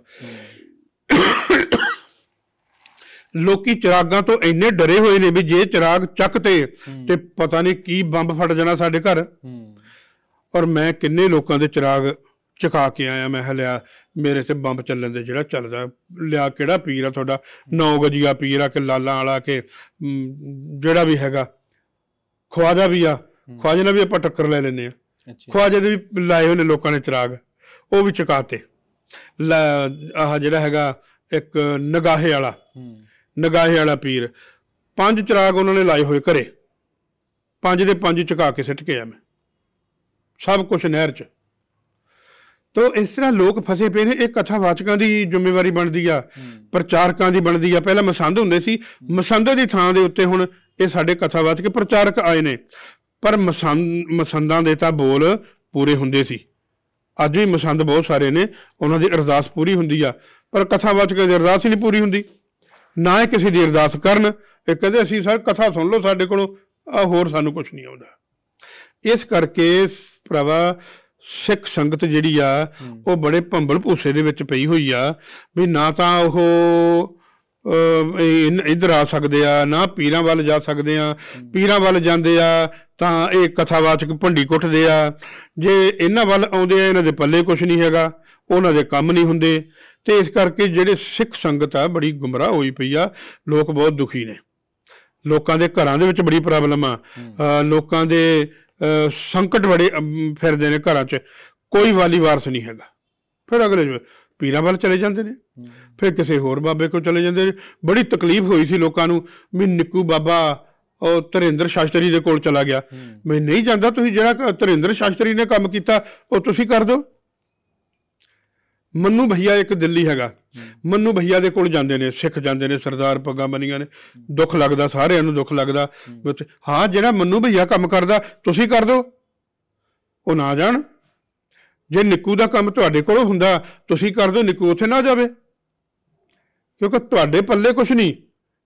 ਲੋਕੀ ਚਿਰਾਗਾਂ ਤੋਂ ਇੰਨੇ ਡਰੇ ਹੋਏ ਨੇ ਵੀ ਜੇ ਚਿਰਾਗ ਚੱਕ ਤੇ ਤੇ ਪਤਾ ਨਹੀਂ ਕੀ ਬੰਬ ਫਟ ਜਾਣਾ ਸਾਡੇ ਘਰ ਔਰ ਮੈਂ ਕਿੰਨੇ ਲੋਕਾਂ ਦੇ ਚਿਰਾਗ ਚਕਾ ਕੇ ਆਇਆ ਮੈਂ ਹਲਿਆ ਮੇਰੇ ਤੇ ਬੰਬ ਚੱਲਣ ਦੇ ਜਿਹੜਾ ਚੱਲਦਾ ਲਿਆ ਕਿਹੜਾ ਪੀਰ ਆ ਤੁਹਾਡਾ ਨੌ ਗਜੀਆ ਪੀਰ ਆ ਕਿ ਲਾਲਾਂ ਵਾਲਾ ਕਿ ਜਿਹੜਾ ਵੀ ਹੈਗਾ ਖਵਾਦਾ ਵੀ ਆ ਖਵਾਜੇ ਨਾਲ ਵੀ ਆਪਾਂ ਟੱਕਰ ਲੈ ਲੈਨੇ ਆ ਖਵਾਜੇ ਦੇ ਵੀ ਲਾਏ ਹੋਣੇ ਲੋਕਾਂ ਨੇ ਚਰਾਗ ਉਹ ਵੀ ਚਕਾਤੇ ਆਹ ਜਿਹੜਾ ਹੈਗਾ ਇੱਕ ਨਗਾਹੇ ਵਾਲਾ ਨਗਾਹੇ ਵਾਲਾ ਪੀਰ ਪੰਜ ਚਰਾਗ ਉਹਨਾਂ ਨੇ ਲਾਏ ਹੋਏ ਘਰੇ ਪੰਜ ਦੇ ਪੰਜ ਚਕਾ ਕੇ ਸਿੱਟ ਕੇ ਆ ਮੈਂ ਸਭ ਕੁਝ ਨਹਿਰ 'ਚ ਤੋ ਇਸ ਤਰ੍ਹਾਂ ਲੋਕ ਫਸੇ ਪਏ ਨੇ ਇਹ ਕਥਾ ਵਾਚਕਾਂ ਦੀ ਜ਼ਿੰਮੇਵਾਰੀ ਬਣਦੀ ਆ ਪ੍ਰਚਾਰਕਾਂ ਦੀ ਬਣਦੀ ਆ ਪਹਿਲਾਂ ਮਸੰਦ ਹੁੰਦੇ ਸੀ ਮਸੰਦ ਦੀ ਥਾਂ ਦੇ ਉੱਤੇ ਹੁਣ ਇਹ ਸਾਡੇ ਕਥਾ ਵਾਚਕ ਪ੍ਰਚਾਰਕ ਆਏ ਨੇ ਪਰ ਮਸੰਦ ਮਸੰਦਾਂ ਦੇ ਤਾਂ ਬੋਲ ਪੂਰੇ ਹੁੰਦੇ ਸੀ ਅੱਜ ਵੀ ਮਸੰਦ ਬਹੁਤ ਸਾਰੇ ਨੇ ਉਹਨਾਂ ਦੀ ਅਰਦਾਸ ਪੂਰੀ ਹੁੰਦੀ ਆ ਪਰ ਕਥਾ ਵਾਚ ਕੇ ਅਰਦਾਸ ਹੀ ਨਹੀਂ ਪੂਰੀ ਹੁੰਦੀ ਨਾ ਹੀ ਕਿਸੇ ਦੀ ਅਰਦਾਸ ਕਰਨ ਇਹ ਕਹਿੰਦੇ ਅਸੀਂ ਸਰ ਕਥਾ ਸੁਣ ਲਓ ਸਾਡੇ ਕੋਲੋਂ ਆ ਹੋਰ ਸਾਨੂੰ ਕੁਝ ਨਹੀਂ ਆਉਂਦਾ ਇਸ ਕਰਕੇ ਪ੍ਰਵਾ ਸਿੱਖ ਸੰਗਤ ਜਿਹੜੀ ਆ ਉਹ ਬੜੇ ਭੰਬਲ ਭੂਸੇ ਦੇ ਵਿੱਚ ਪਈ ਹੋਈ ਆ ਵੀ ਨਾ ਤਾਂ ਉਹ ਇਧਰ ਆ ਸਕਦੇ ਆ ਨਾ ਪੀਰਾਂ ਵੱਲ ਜਾ ਸਕਦੇ ਆ ਪੀਰਾਂ ਵੱਲ ਜਾਂਦੇ ਆ ਤਾਂ ਇਹ ਕਥਾਵਾਚਕ ਭੰਡੀ ਕੁੱਟਦੇ ਆ ਜੇ ਇਹਨਾਂ ਵੱਲ ਆਉਂਦੇ ਆ ਇਹਨਾਂ ਦੇ ਪੱਲੇ ਕੁਝ ਨਹੀਂ ਹੈਗਾ ਉਹਨਾਂ ਦੇ ਕੰਮ ਨਹੀਂ ਹੁੰਦੇ ਤੇ ਇਸ ਕਰਕੇ ਜਿਹੜੇ ਸਿੱਖ ਸੰਗਤ ਆ ਬੜੀ ਗੁੰਮਰਾਹ ਹੋਈ ਪਈ ਆ ਲੋਕ ਬਹੁਤ ਦੁਖੀ ਨੇ ਲੋਕਾਂ ਦੇ ਘਰਾਂ ਦੇ ਵਿੱਚ ਬੜੀ ਪ੍ਰੋਬਲਮ ਆ ਲੋਕਾਂ ਦੇ ਸੰਕਟ ਬੜੇ ਫਿਰਦੇ ਨੇ ਘਰਾਂ 'ਚ ਕੋਈ ਵਾਲੀ ਵਾਰਸ ਨਹੀਂ ਹੈਗਾ ਫਿਰ ਅਗਲੇ ਪੀਰਾਂ ਵੱਲ ਚਲੇ ਜਾਂਦੇ ਨੇ ਫਿਰ ਕਿਸੇ ਹੋਰ ਬਾਬੇ ਕੋਲ ਚਲੇ ਜਾਂਦੇ ਬੜੀ ਤਕਲੀਫ ਹੋਈ ਸੀ ਲੋਕਾਂ ਨੂੰ ਵੀ ਨਿੱਕੂ ਬਾਬਾ ਉਹ ਤਰਿੰਦਰ ਸ਼ਾਸਤਰੀ ਦੇ ਕੋਲ ਚਲਾ ਗਿਆ ਮੈਂ ਨਹੀਂ ਜਾਂਦਾ ਤੁਸੀਂ ਜਿਹੜਾ ਤਰਿੰਦਰ ਸ਼ਾਸਤਰੀ ਨੇ ਕੰਮ ਕੀਤਾ ਉਹ ਤੁਸੀਂ ਕਰ ਦਿਓ ਮੰਨੂ ਭਈਆ ਇੱਕ ਦਿੱਲੀ ਹੈਗਾ ਮੰਨੂ ਭਈਆ ਦੇ ਕੋਲ ਜਾਂਦੇ ਨੇ ਸਿੱਖ ਜਾਂਦੇ ਨੇ ਸਰਦਾਰ ਪੱਗਾਂ ਬੰਨੀਆਂ ਨੇ ਦੁੱਖ ਲੱਗਦਾ ਸਾਰਿਆਂ ਨੂੰ ਦੁੱਖ ਲੱਗਦਾ ਹਾਂ ਜਿਹੜਾ ਮੰਨੂ ਭਈਆ ਕੰਮ ਕਰਦਾ ਤੁਸੀਂ ਕਰ ਦਿਓ ਉਹ ਨਾ ਜਾਣ ਜੇ ਨਿੱਕੂ ਦਾ ਕੰਮ ਤੁਹਾਡੇ ਕੋਲ ਹੁੰਦਾ ਤੁਸੀਂ ਕਰ ਦਿਓ ਨਿੱਕੂ ਉੱਥੇ ਨਾ ਜਾਵੇ ਕਿਉਂਕਿ ਤੁਹਾਡੇ ਪੱਲੇ ਕੁਝ ਨਹੀਂ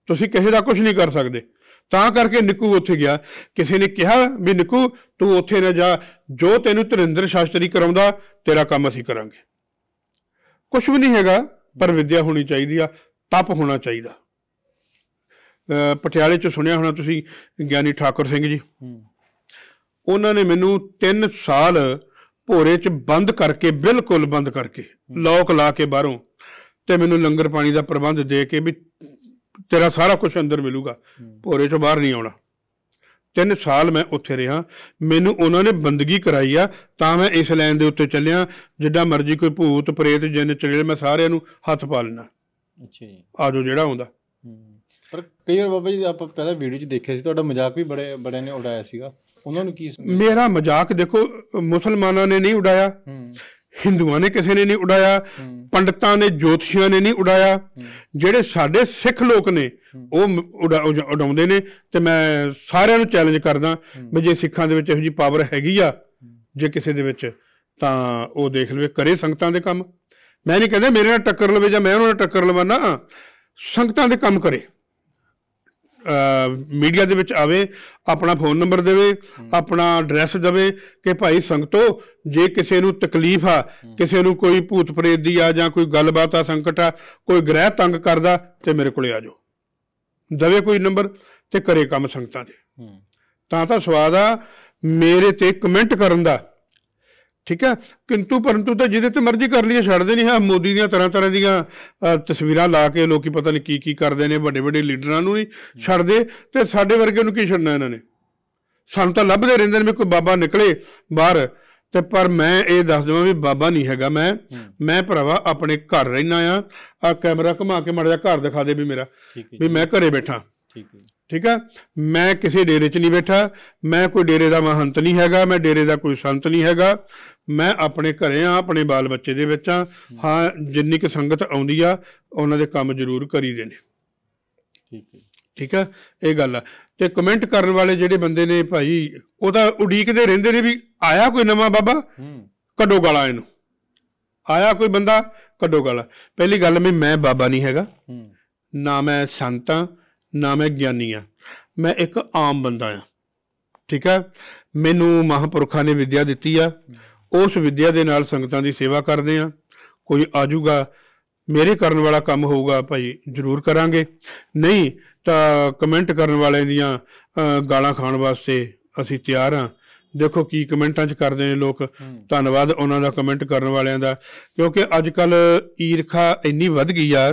ਤੁਸੀਂ ਕਿਸੇ ਦਾ ਕੁਝ ਨਹੀਂ ਕਰ ਸਕਦੇ ਤਾਂ ਕਰਕੇ ਨਿੱਕੂ ਉੱਥੇ ਗਿਆ ਕਿਸੇ ਨੇ ਕਿਹਾ ਵੀ ਨਿੱਕੂ ਤੂੰ ਉੱਥੇ ਨਾ ਜਾ ਜੋ ਤੈਨੂੰ ਤਰਿੰਦਰ ਸ਼ਾਸਤਰੀ ਕਰਾਉਂਦਾ ਤੇਰਾ ਕੰਮ ਅਸੀਂ ਕਰਾਂਗੇ ਕੁਝ ਵੀ ਨਹੀਂ ਹੈਗਾ ਪਰ ਵਿਦਿਆ ਹੋਣੀ ਚਾਹੀਦੀ ਆ ਤਪ ਹੋਣਾ ਚਾਹੀਦਾ ਪਟਿਆਲੇ ਚ ਸੁਣਿਆ ਹੋਣਾ ਤੁਸੀਂ ਗਿਆਨੀ ਠਾਕੁਰ ਸਿੰਘ ਜੀ ਉਹਨਾਂ ਨੇ ਮੈਨੂੰ 3 ਸਾਲ ਭੋਰੇ ਚ ਬੰਦ ਕਰਕੇ ਬਿਲਕੁਲ ਬੰਦ ਕਰਕੇ ਲੋਕ ਲਾ ਕੇ ਬਾਹਰੋਂ ਤੇ ਮੈਨੂੰ ਲੰਗਰ ਪਾਣੀ ਦਾ ਪ੍ਰਬੰਧ ਦੇ ਕੇ ਵੀ ਤੇਰਾ ਸਾਰਾ ਕੁਝ ਅੰਦਰ ਮਿਲੂਗਾ ਭੋਰੇ ਚੋਂ ਬਾਹਰ ਨਹੀਂ ਆਉਣਾ ਤਿੰਨ ਸਾਲ ਮੈਂ ਉੱਥੇ ਰਿਹਾ ਮੈਨੂੰ ਉਹਨਾਂ ਨੇ ਬੰਦਗੀ ਕਰਾਈ ਆ ਤਾਂ ਮੈਂ ਇਸ ਲਾਈਨ ਦੇ ਉੱਤੇ ਚੱਲਿਆ ਜਿੱਦਾਂ ਮਰਜ਼ੀ ਕੋਈ ਭੂਤ ਪ੍ਰੇਤ ਜਿੰਨ ਚੜੇ ਮੈਂ ਸਾਰਿਆਂ ਨੂੰ ਹੱਥ ਪਾ ਲੈਣਾ ਅੱਛਾ ਜੀ ਆਜੋ ਜਿਹੜਾ ਹੁੰਦਾ ਪਰ ਕਈ ਵਾਰ ਬਾਬਾ ਜੀ ਆਪਾਂ ਪਹਿਲਾਂ ਵੀਡੀਓ 'ਚ ਦੇਖਿਆ ਸੀ ਤੁਹਾਡਾ ਮਜ਼ਾਕ ਵੀ ਬੜੇ ਬੜੇ ਨੇ ਉਡਾਇਆ ਸੀਗਾ ਉਹਨਾਂ ਨੂੰ ਕੀ ਮੇਰਾ ਮਜ਼ਾਕ ਦੇਖੋ ਮੁਸਲਮਾਨਾਂ ਨੇ ਨਹੀਂ ਉਡਾਇਆ ਹਿੰਦੂਆਂ ਨੇ ਕਿਸੇ ਨੇ ਨਹੀਂ ਉਡਾਇਆ ਪੰਡਤਾਂ ਨੇ ਜੋਤਸ਼ੀਆਂ ਨੇ ਨਹੀਂ ਉਡਾਇਆ ਜਿਹੜੇ ਸਾਡੇ ਸਿੱਖ ਲੋਕ ਨੇ ਉਹ ਉਡਾਉਂਦੇ ਨੇ ਤੇ ਮੈਂ ਸਾਰਿਆਂ ਨੂੰ ਚੈਲੰਜ ਕਰਦਾ ਵੀ ਜੇ ਸਿੱਖਾਂ ਦੇ ਵਿੱਚ ਇਹੋ ਜੀ ਪਾਵਰ ਹੈਗੀ ਆ ਜੇ ਕਿਸੇ ਦੇ ਵਿੱਚ ਤਾਂ ਉਹ ਦੇਖ ਲਵੇ ਕਰੇ ਸੰਗਤਾਂ ਦੇ ਕੰਮ ਮੈਂ ਨਹੀਂ ਕਹਿੰਦਾ ਮੇਰੇ ਨਾਲ ਟੱਕਰ ਲਵੇ ਜਾਂ ਮੈਂ ਉਹਨਾਂ ਨਾਲ ਟੱਕਰ ਲਵਾਂ ਨਾ ਸੰਗਤਾਂ ਦੇ ਕੰਮ ਕਰੇ ਮੀਡੀਆ ਦੇ ਵਿੱਚ ਆਵੇ ਆਪਣਾ ਫੋਨ ਨੰਬਰ ਦੇਵੇ ਆਪਣਾ ਐਡਰੈਸ ਦੇਵੇ ਕਿ ਭਾਈ ਸੰਗਤੋ ਜੇ ਕਿਸੇ ਨੂੰ ਤਕਲੀਫ ਆ ਕਿਸੇ ਨੂੰ ਕੋਈ ਭੂਤ ਪ੍ਰੇਤ ਦੀ ਆ ਜਾਂ ਕੋਈ ਗੱਲਬਾਤ ਆ ਸੰਕਟ ਆ ਕੋਈ ਗ੍ਰਹਿ ਤੰਗ ਕਰਦਾ ਤੇ ਮੇਰੇ ਕੋਲੇ ਆਜੋ ਦੇਵੇ ਦਵੇ ਕੋਈ ਨੰਬਰ ਤੇ ਕਰੇ ਕੰਮ ਸੰਗਤਾਂ ਦੇ ਤਾਂ ਤਾਂ ਸਵਾਦ ਆ ਮੇਰੇ ਤੇ ਕਮੈਂਟ ਕਰਨ ਦਾ ਠੀਕ ਹੈ ਕਿੰਤੂ ਪਰੰਤੂ ਤਾਂ ਜਿਹਦੇ ਤੇ ਮਰਜ਼ੀ ਕਰ ਲਈਏ ਛੱਡਦੇ ਨਹੀਂ ਹੈ ਮੋਦੀ ਦੀਆਂ ਤਰ੍ਹਾਂ ਤਰ੍ਹਾਂ ਦੀਆਂ ਤਸਵੀਰਾਂ ਲਾ ਕੇ ਲੋਕੀ ਪਤਾ ਨਹੀਂ ਕੀ ਕੀ ਕਰਦੇ ਨੇ ਵੱਡੇ ਵੱਡੇ ਲੀਡਰਾਂ ਨੂੰ ਨਹੀਂ ਛੱਡਦੇ ਤੇ ਸਾਡੇ ਵਰਗੇ ਨੂੰ ਕੀ ਛੱਡਣਾ ਇਹਨਾਂ ਨੇ ਸਾਨੂੰ ਤਾਂ ਲੱਭਦੇ ਰਹਿੰਦੇ ਨੇ ਕੋਈ ਬਾਬਾ ਨਿਕਲੇ ਬਾਹਰ ਤੇ ਪਰ ਮੈਂ ਇਹ ਦੱਸ ਦਵਾਂ ਵੀ ਬਾਬਾ ਨਹੀਂ ਹੈਗਾ ਮੈਂ ਮੈਂ ਭਰਾਵਾ ਆਪਣੇ ਘਰ ਰਹਿਣਾ ਆ ਆ ਕੈਮਰਾ ਘੁਮਾ ਕੇ ਜਾ ਘਰ ਦਿਖਾ ਦੇ ਵੀ ਮੇਰਾ ਵੀ ਮੈਂ ਘਰੇ ਬੈਠਾ ਠੀਕ ਹੈ ਠੀਕ ਹੈ ਮੈਂ ਕਿਸੇ ਡੇਰੇ 'ਚ ਨਹੀਂ ਬੈਠਾ ਮੈਂ ਕੋਈ ਡੇਰੇ ਦਾ ਮਹੰਤ ਨਹੀਂ ਹੈਗਾ ਮੈਂ ਡੇਰੇ ਦਾ ਕੋਈ ਸੰਤ ਨਹੀਂ ਹੈਗਾ ਮੈਂ ਆਪਣੇ ਘਰੇ ਆ ਆਪਣੇ ਬਾਲ ਬੱਚੇ ਦੇ ਵਿੱਚ ਆ ਹਾਂ ਜਿੰਨੀ ਕਿ ਸੰਗਤ ਆਉਂਦੀ ਆ ਉਹਨਾਂ ਦੇ ਕੰਮ ਜ਼ਰੂਰ ਕਰੀਦੇ ਨੇ ਠੀਕ ਹੈ ਠੀਕ ਆ ਇਹ ਗੱਲ ਆ ਤੇ ਕਮੈਂਟ ਕਰਨ ਵਾਲੇ ਜਿਹੜੇ ਬੰਦੇ ਨੇ ਭਾਈ ਉਹਦਾ ਉਡੀਕਦੇ ਰਹਿੰਦੇ ਨੇ ਵੀ ਆਇਆ ਕੋਈ ਨਵਾਂ ਬਾਬਾ ਕੱਢੋ ਗਾਲਾਂ ਇਹਨੂੰ ਆਇਆ ਕੋਈ ਬੰਦਾ ਕੱਢੋ ਗਾਲਾਂ ਪਹਿਲੀ ਗੱਲ ਮੈਂ ਮੈਂ ਬਾਬਾ ਨਹੀਂ ਹੈਗਾ ਨਾ ਮੈਂ ਸੰਤਾਂ ਨਾ ਮੈਂ ਗਿਆਨੀ ਆ ਮੈਂ ਇੱਕ ਆਮ ਬੰਦਾ ਆ ਠੀਕ ਆ ਮੈਨੂੰ ਮਹਾਂਪੁਰਖਾਂ ਨੇ ਵਿਦਿਆ ਦਿੱਤੀ ਆ ਉਸ ਵਿਦਿਆ ਦੇ ਨਾਲ ਸੰਗਤਾਂ ਦੀ ਸੇਵਾ ਕਰਦੇ ਆ ਕੋਈ ਆਜੂਗਾ ਮੇਰੇ ਕਰਨ ਵਾਲਾ ਕੰਮ ਹੋਊਗਾ ਭਾਈ ਜ਼ਰੂਰ ਕਰਾਂਗੇ ਨਹੀਂ ਤਾਂ ਕਮੈਂਟ ਕਰਨ ਵਾਲਿਆਂ ਦੀਆਂ ਗਾਲਾਂ ਖਾਣ ਵਾਸਤੇ ਅਸੀਂ ਤਿਆਰ ਆ ਦੇਖੋ ਕੀ ਕਮੈਂਟਾਂ 'ਚ ਕਰਦੇ ਨੇ ਲੋਕ ਧੰਨਵਾਦ ਉਹਨਾਂ ਦਾ ਕਮੈਂਟ ਕਰਨ ਵਾਲਿਆਂ ਦਾ ਕਿਉਂਕਿ ਅੱਜ ਕੱਲ ਈਰਖਾ ਇੰਨੀ ਵੱਧ ਗਈ ਆ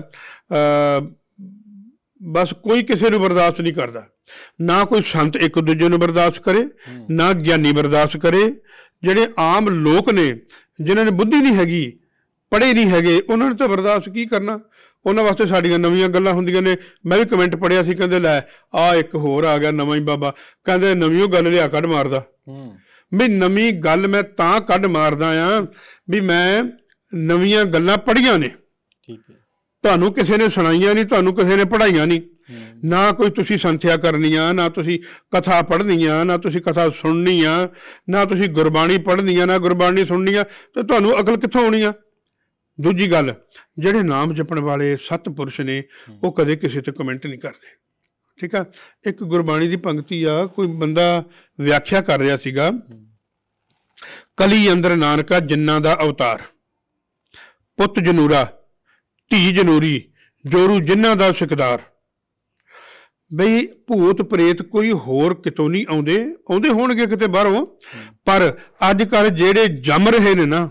ਬਸ ਕੋਈ ਕਿਸੇ ਨੂੰ ਬਰਦਾਸ਼ਤ ਨਹੀਂ ਕਰਦਾ ਨਾ ਕੋਈ ਸੰਤ ਇੱਕ ਦੂਜੇ ਨੂੰ ਬਰਦਾਸ਼ਤ ਕਰੇ ਨਾ ਗਿਆਨੀ ਬਰਦਾਸ਼ਤ ਕਰੇ ਜਿਹੜੇ ਆਮ ਲੋਕ ਨੇ ਜਿਨ੍ਹਾਂ ਨੇ ਬੁੱਧੀ ਨਹੀਂ ਹੈਗੀ ਪੜੇ ਨਹੀਂ ਹੈਗੇ ਉਹਨਾਂ ਨੇ ਤਾਂ ਬਰਦਾਸ਼ਤ ਕੀ ਕਰਨਾ ਉਹਨਾਂ ਵਾਸਤੇ ਸਾਡੀਆਂ ਨਵੀਆਂ ਗੱਲਾਂ ਹੁੰਦੀਆਂ ਨੇ ਮੈਂ ਵੀ ਕਮੈਂਟ ਪੜਿਆ ਸੀ ਕਹਿੰਦੇ ਲੈ ਆ ਇੱਕ ਹੋਰ ਆ ਗਿਆ ਨਵਾਂ ਹੀ ਬਾਬਾ ਕਹਿੰਦੇ ਨਵੀਂ ਉਹ ਗੱਲ ਲਿਆ ਕੱਢ ਮਾਰਦਾ ਵੀ ਨਵੀਂ ਗੱਲ ਮੈਂ ਤਾਂ ਕੱਢ ਮਾਰਦਾ ਆ ਵੀ ਮੈਂ ਨਵੀਆਂ ਗੱਲਾਂ ਪੜੀਆਂ ਨੇ ਠੀਕ ਹੈ ਤੁਹਾਨੂੰ ਕਿਸੇ ਨੇ ਸੁਣਾਈਆਂ ਨਹੀਂ ਤੁਹਾਨੂੰ ਕਿਸੇ ਨੇ ਪੜਾਈਆਂ ਨਹੀਂ ਨਾ ਕੋਈ ਤੁਸੀਂ ਸੰਥਿਆ ਕਰਨੀ ਆ ਨਾ ਤੁਸੀਂ ਕਥਾ ਪੜ੍ਹਨੀ ਆ ਨਾ ਤੁਸੀਂ ਕਥਾ ਸੁਣਨੀ ਆ ਨਾ ਤੁਸੀਂ ਗੁਰਬਾਣੀ ਪੜ੍ਹਨੀ ਆ ਨਾ ਗੁਰਬਾਣੀ ਸੁਣਨੀ ਆ ਤੇ ਤੁਹਾਨੂੰ ਅਕਲ ਕਿੱਥੋਂ ਆਉਣੀ ਆ ਦੂਜੀ ਗੱਲ ਜਿਹੜੇ ਨਾਮ ਜਪਣ ਵਾਲੇ ਸਤਪੁਰਸ਼ ਨੇ ਉਹ ਕਦੇ ਕਿਸੇ ਤੇ ਕਮੈਂਟ ਨਹੀਂ ਕਰਦੇ ਠੀਕ ਆ ਇੱਕ ਗੁਰਬਾਣੀ ਦੀ ਪੰਕਤੀ ਆ ਕੋਈ ਬੰਦਾ ਵਿਆਖਿਆ ਕਰ ਰਿਹਾ ਸੀਗਾ ਕਲੀ ਅੰਦਰ ਨਾਨਕਾ ਜਿੰਨਾ ਦਾ ਅਵਤਾਰ ਪੁੱਤ ਜਨੂਰਾ ਧੀ ਜਨੂਰੀ ਜੋਰੂ ਜਿੰਨਾ ਦਾ ਸਿਕਦਾਰ ਬਈ ਭੂਤ ਪ੍ਰੇਤ ਕੋਈ ਹੋਰ ਕਿਤੋਂ ਨਹੀਂ ਆਉਂਦੇ ਆਉਂਦੇ ਹੋਣਗੇ ਕਿਤੇ ਬਾਹਰੋਂ ਪਰ ਅੱਜ ਕੱਲ ਜਿਹੜੇ ਜੰਮ ਰਹੇ ਨੇ ਨਾ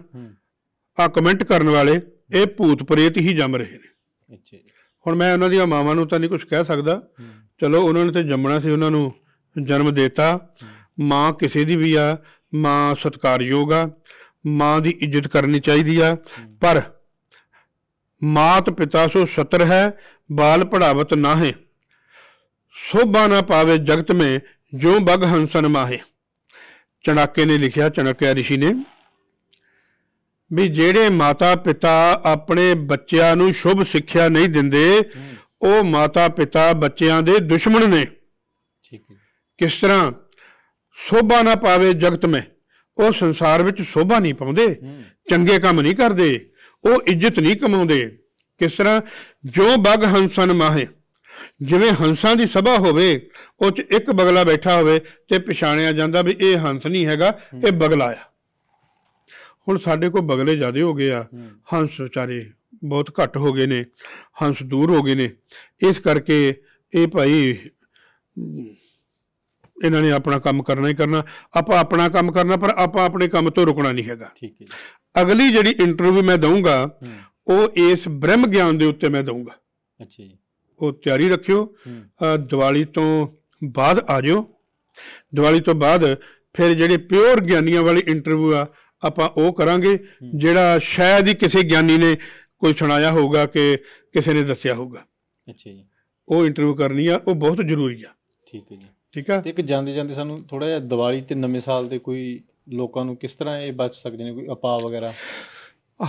ਆ ਕਮੈਂਟ ਕਰਨ ਵਾਲੇ ਇਹ ਭੂਤ ਪ੍ਰੇਤ ਹੀ ਜੰਮ ਰਹੇ ਨੇ ਅੱਛਾ ਹੁਣ ਮੈਂ ਉਹਨਾਂ ਦੀਆਂ ਮਾਵਾਂ ਨੂੰ ਤਾਂ ਨਹੀਂ ਕੁਝ ਕਹਿ ਸਕਦਾ ਚਲੋ ਉਹਨਾਂ ਨੇ ਤੇ ਜੰਮਣਾ ਸੀ ਉਹਨਾਂ ਨੂੰ ਜਨਮ ਦਿੱਤਾ ਮਾਂ ਕਿਸੇ ਦੀ ਵੀ ਆ ਮਾਂ ਸਤਕਾਰਯੋਗ ਆ ਮਾਂ ਦੀ ਇੱਜ਼ਤ ਕਰਨੀ ਚਾਹੀਦੀ ਆ ਪਰ ਮਾਤ ਪਿਤਾ ਸੋ ਸਤਰ ਹੈ ਬਾਲ ਪੜਾਵਤ ਨਾ ਹੈ ਸੋਭਾ ਨਾ ਪਾਵੇ ਜਗਤ ਮੇ ਜਿਉ ਬਗ ਹੰਸਨ ਮਾਹੇ ਚਣਾਕੇ ਨੇ ਲਿਖਿਆ ਚਣਕਿਆ ਰਿਸ਼ੀ ਨੇ ਵੀ ਜਿਹੜੇ ਮਾਤਾ ਪਿਤਾ ਆਪਣੇ ਬੱਚਿਆਂ ਨੂੰ ਸ਼ੁਭ ਸਿੱਖਿਆ ਨਹੀਂ ਦਿੰਦੇ ਉਹ ਮਾਤਾ ਪਿਤਾ ਬੱਚਿਆਂ ਦੇ ਦੁਸ਼ਮਣ ਨੇ ਠੀਕ ਹੈ ਕਿਸ ਤਰ੍ਹਾਂ ਸੋਭਾ ਨਾ ਪਾਵੇ ਜਗਤ ਮੇ ਉਹ ਸੰਸਾਰ ਵਿੱਚ ਸੋਭਾ ਨਹੀਂ ਪਾਉਂਦੇ ਚੰਗੇ ਕੰਮ ਨਹੀਂ ਕਰਦੇ ਉਹ ਇੱਜ਼ਤ ਨਹੀਂ ਕਮਾਉਂਦੇ ਕਿਸ ਤਰ੍ਹਾਂ ਜੋ ਬਗ ਹੰਸਨ ਮਾਹੇ ਜਿਵੇਂ ਹੰਸਾਂ ਦੀ ਸਭਾ ਹੋਵੇ ਉਹ ਚ ਇੱਕ ਬਗਲਾ ਬੈਠਾ ਹੋਵੇ ਤੇ ਪਛਾਣਿਆ ਜਾਂਦਾ ਵੀ ਇਹ ਹੰਸ ਨਹੀਂ ਹੈਗਾ ਇਹ ਬਗਲਾ ਆ ਹੁਣ ਸਾਡੇ ਕੋਲ ਬਗਲੇ ਜ਼ਿਆਦੇ ਹੋ ਗਏ ਆ ਹੰਸ ਵਿਚਾਰੇ ਬਹੁਤ ਘੱਟ ਹੋ ਗਏ ਨੇ ਹੰਸ ਦੂਰ ਹੋ ਗਏ ਨੇ ਇਸ ਕਰਕੇ ਇਹ ਭਾਈ ਇਹਨਾਂ ਨੇ ਆਪਣਾ ਕੰਮ ਕਰਨਾ ਹੀ ਕਰਨਾ ਆਪਾਂ ਆਪਣਾ ਕੰਮ ਕਰਨਾ ਪਰ ਆਪਾਂ ਆਪਣੇ ਕੰਮ ਤੋਂ ਰੁਕਣਾ ਨਹੀਂ ਹੈਗਾ ਠੀਕ ਹੈ ਅਗਲੀ ਜਿਹੜੀ ਇੰਟਰਵਿਊ ਮੈਂ ਦਊਂਗਾ ਉਹ ਇਸ ਬ੍ਰਹਮ ਗਿਆਨ ਦੇ ਉੱਤੇ ਮੈਂ ਦਊਂਗਾ ਅੱਛਾ ਜੀ ਉਹ ਤਿਆਰੀ ਰੱਖਿਓ ਦੀਵਾਲੀ ਤੋਂ ਬਾਅਦ ਆ ਜਿਓ ਦੀਵਾਲੀ ਤੋਂ ਬਾਅਦ ਫਿਰ ਜਿਹੜੇ ਪਿਓਰ ਗਿਆਨੀਆਂ ਵਾਲੇ ਇੰਟਰਵਿਊ ਆ ਆਪਾਂ ਉਹ ਕਰਾਂਗੇ ਜਿਹੜਾ ਸ਼ਾਇਦ ਹੀ ਕਿਸੇ ਗਿਆਨੀ ਨੇ ਕੋਈ ਸੁਣਾਇਆ ਹੋਊਗਾ ਕਿ ਕਿਸੇ ਨੇ ਦੱਸਿਆ ਹੋਊਗਾ ਅੱਛਾ ਜੀ ਉਹ ਇੰਟਰਵਿਊ ਕਰਨੀ ਆ ਉਹ ਬਹੁਤ ਜ਼ਰੂਰੀ ਆ ਠੀਕ ਹੈ ਜੀ ਠੀਕ ਆ ਤੇ ਇੱਕ ਜਾਂਦੇ ਜਾਂਦੇ ਸਾਨੂੰ ਥੋੜਾ ਜਿਹਾ ਦੀਵਾਲੀ ਤੇ ਨਵੇਂ ਸਾਲ ਤੇ ਕੋਈ ਲੋਕਾਂ ਨੂੰ ਕਿਸ ਤਰ੍ਹਾਂ ਇਹ ਬਚ ਸਕਦੇ ਨੇ ਕੋਈ ਅਪਾ ਵਗੈਰਾ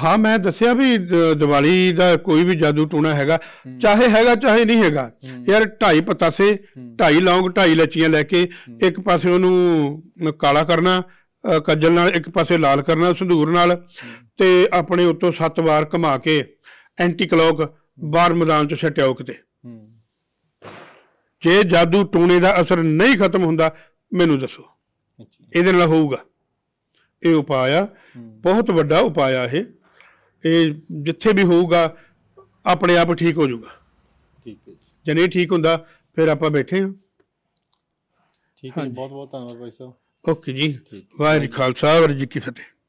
ਹਾਂ ਮੈਂ ਦੱਸਿਆ ਵੀ ਦੀਵਾਲੀ ਦਾ ਕੋਈ ਵੀ ਜਾਦੂ ਟੂਣਾ ਹੈਗਾ ਚਾਹੇ ਹੈਗਾ ਚਾਹੇ ਨਹੀਂ ਹੈਗਾ ਯਾਰ ਢਾਈ ਪਤਾਸੇ ਢਾਈ ਲੌਂਗ ਢਾਈ ਲੱਚੀਆਂ ਲੈ ਕੇ ਇੱਕ ਪਾਸੇ ਉਹਨੂੰ ਕਾਲਾ ਕਰਨਾ ਕੱਜਲ ਨਾਲ ਇੱਕ ਪਾਸੇ ਲਾਲ ਕਰਨਾ ਸੰਧੂਰ ਨਾਲ ਤੇ ਆਪਣੇ ਉੱਤੋਂ ਸੱਤ ਵਾਰ ਘੁਮਾ ਕੇ ਐਂਟੀ ਕਲੌਕ ਬਾਹਰ ਮੈਦਾਨ 'ਚ ਛਟਿਆਓ ਕਿਤੇ ਜੇ ਜਾਦੂ ਟੂਣੇ ਦਾ ਅਸਰ ਨਹੀਂ ਖਤਮ ਹੁੰਦਾ ਮੈਨੂੰ ਦੱਸੋ ਇਹਦੇ ਨਾਲ ਹੋਊਗਾ ਇਹ ਉਪਾਇਆ ਬਹੁਤ ਵੱਡਾ ਉਪਾਇਆ ਇਹ ਇਹ ਜਿੱਥੇ ਵੀ ਹੋਊਗਾ ਆਪਣੇ ਆਪ ਠੀਕ ਹੋ ਜਾਊਗਾ ਠੀਕ ਹੈ ਜੀ ਜੇ ਨਹੀਂ ਠੀਕ ਹੁੰਦਾ ਫਿਰ ਆਪਾਂ ਬੈਠੇ ਹਾਂ ਠੀਕ ਹੈ ਬਹੁਤ ਬਹੁਤ ਧੰਨਵਾਦ ਭਾਈ ਸਾਹਿਬ ਓਕੇ ਜੀ ਵਾਹਿਗੁਰੂ ਖਾਲਸਾ ਵਾਹਿਗੁਰੂ ਜੀ ਕੀ ਫਤਿਹ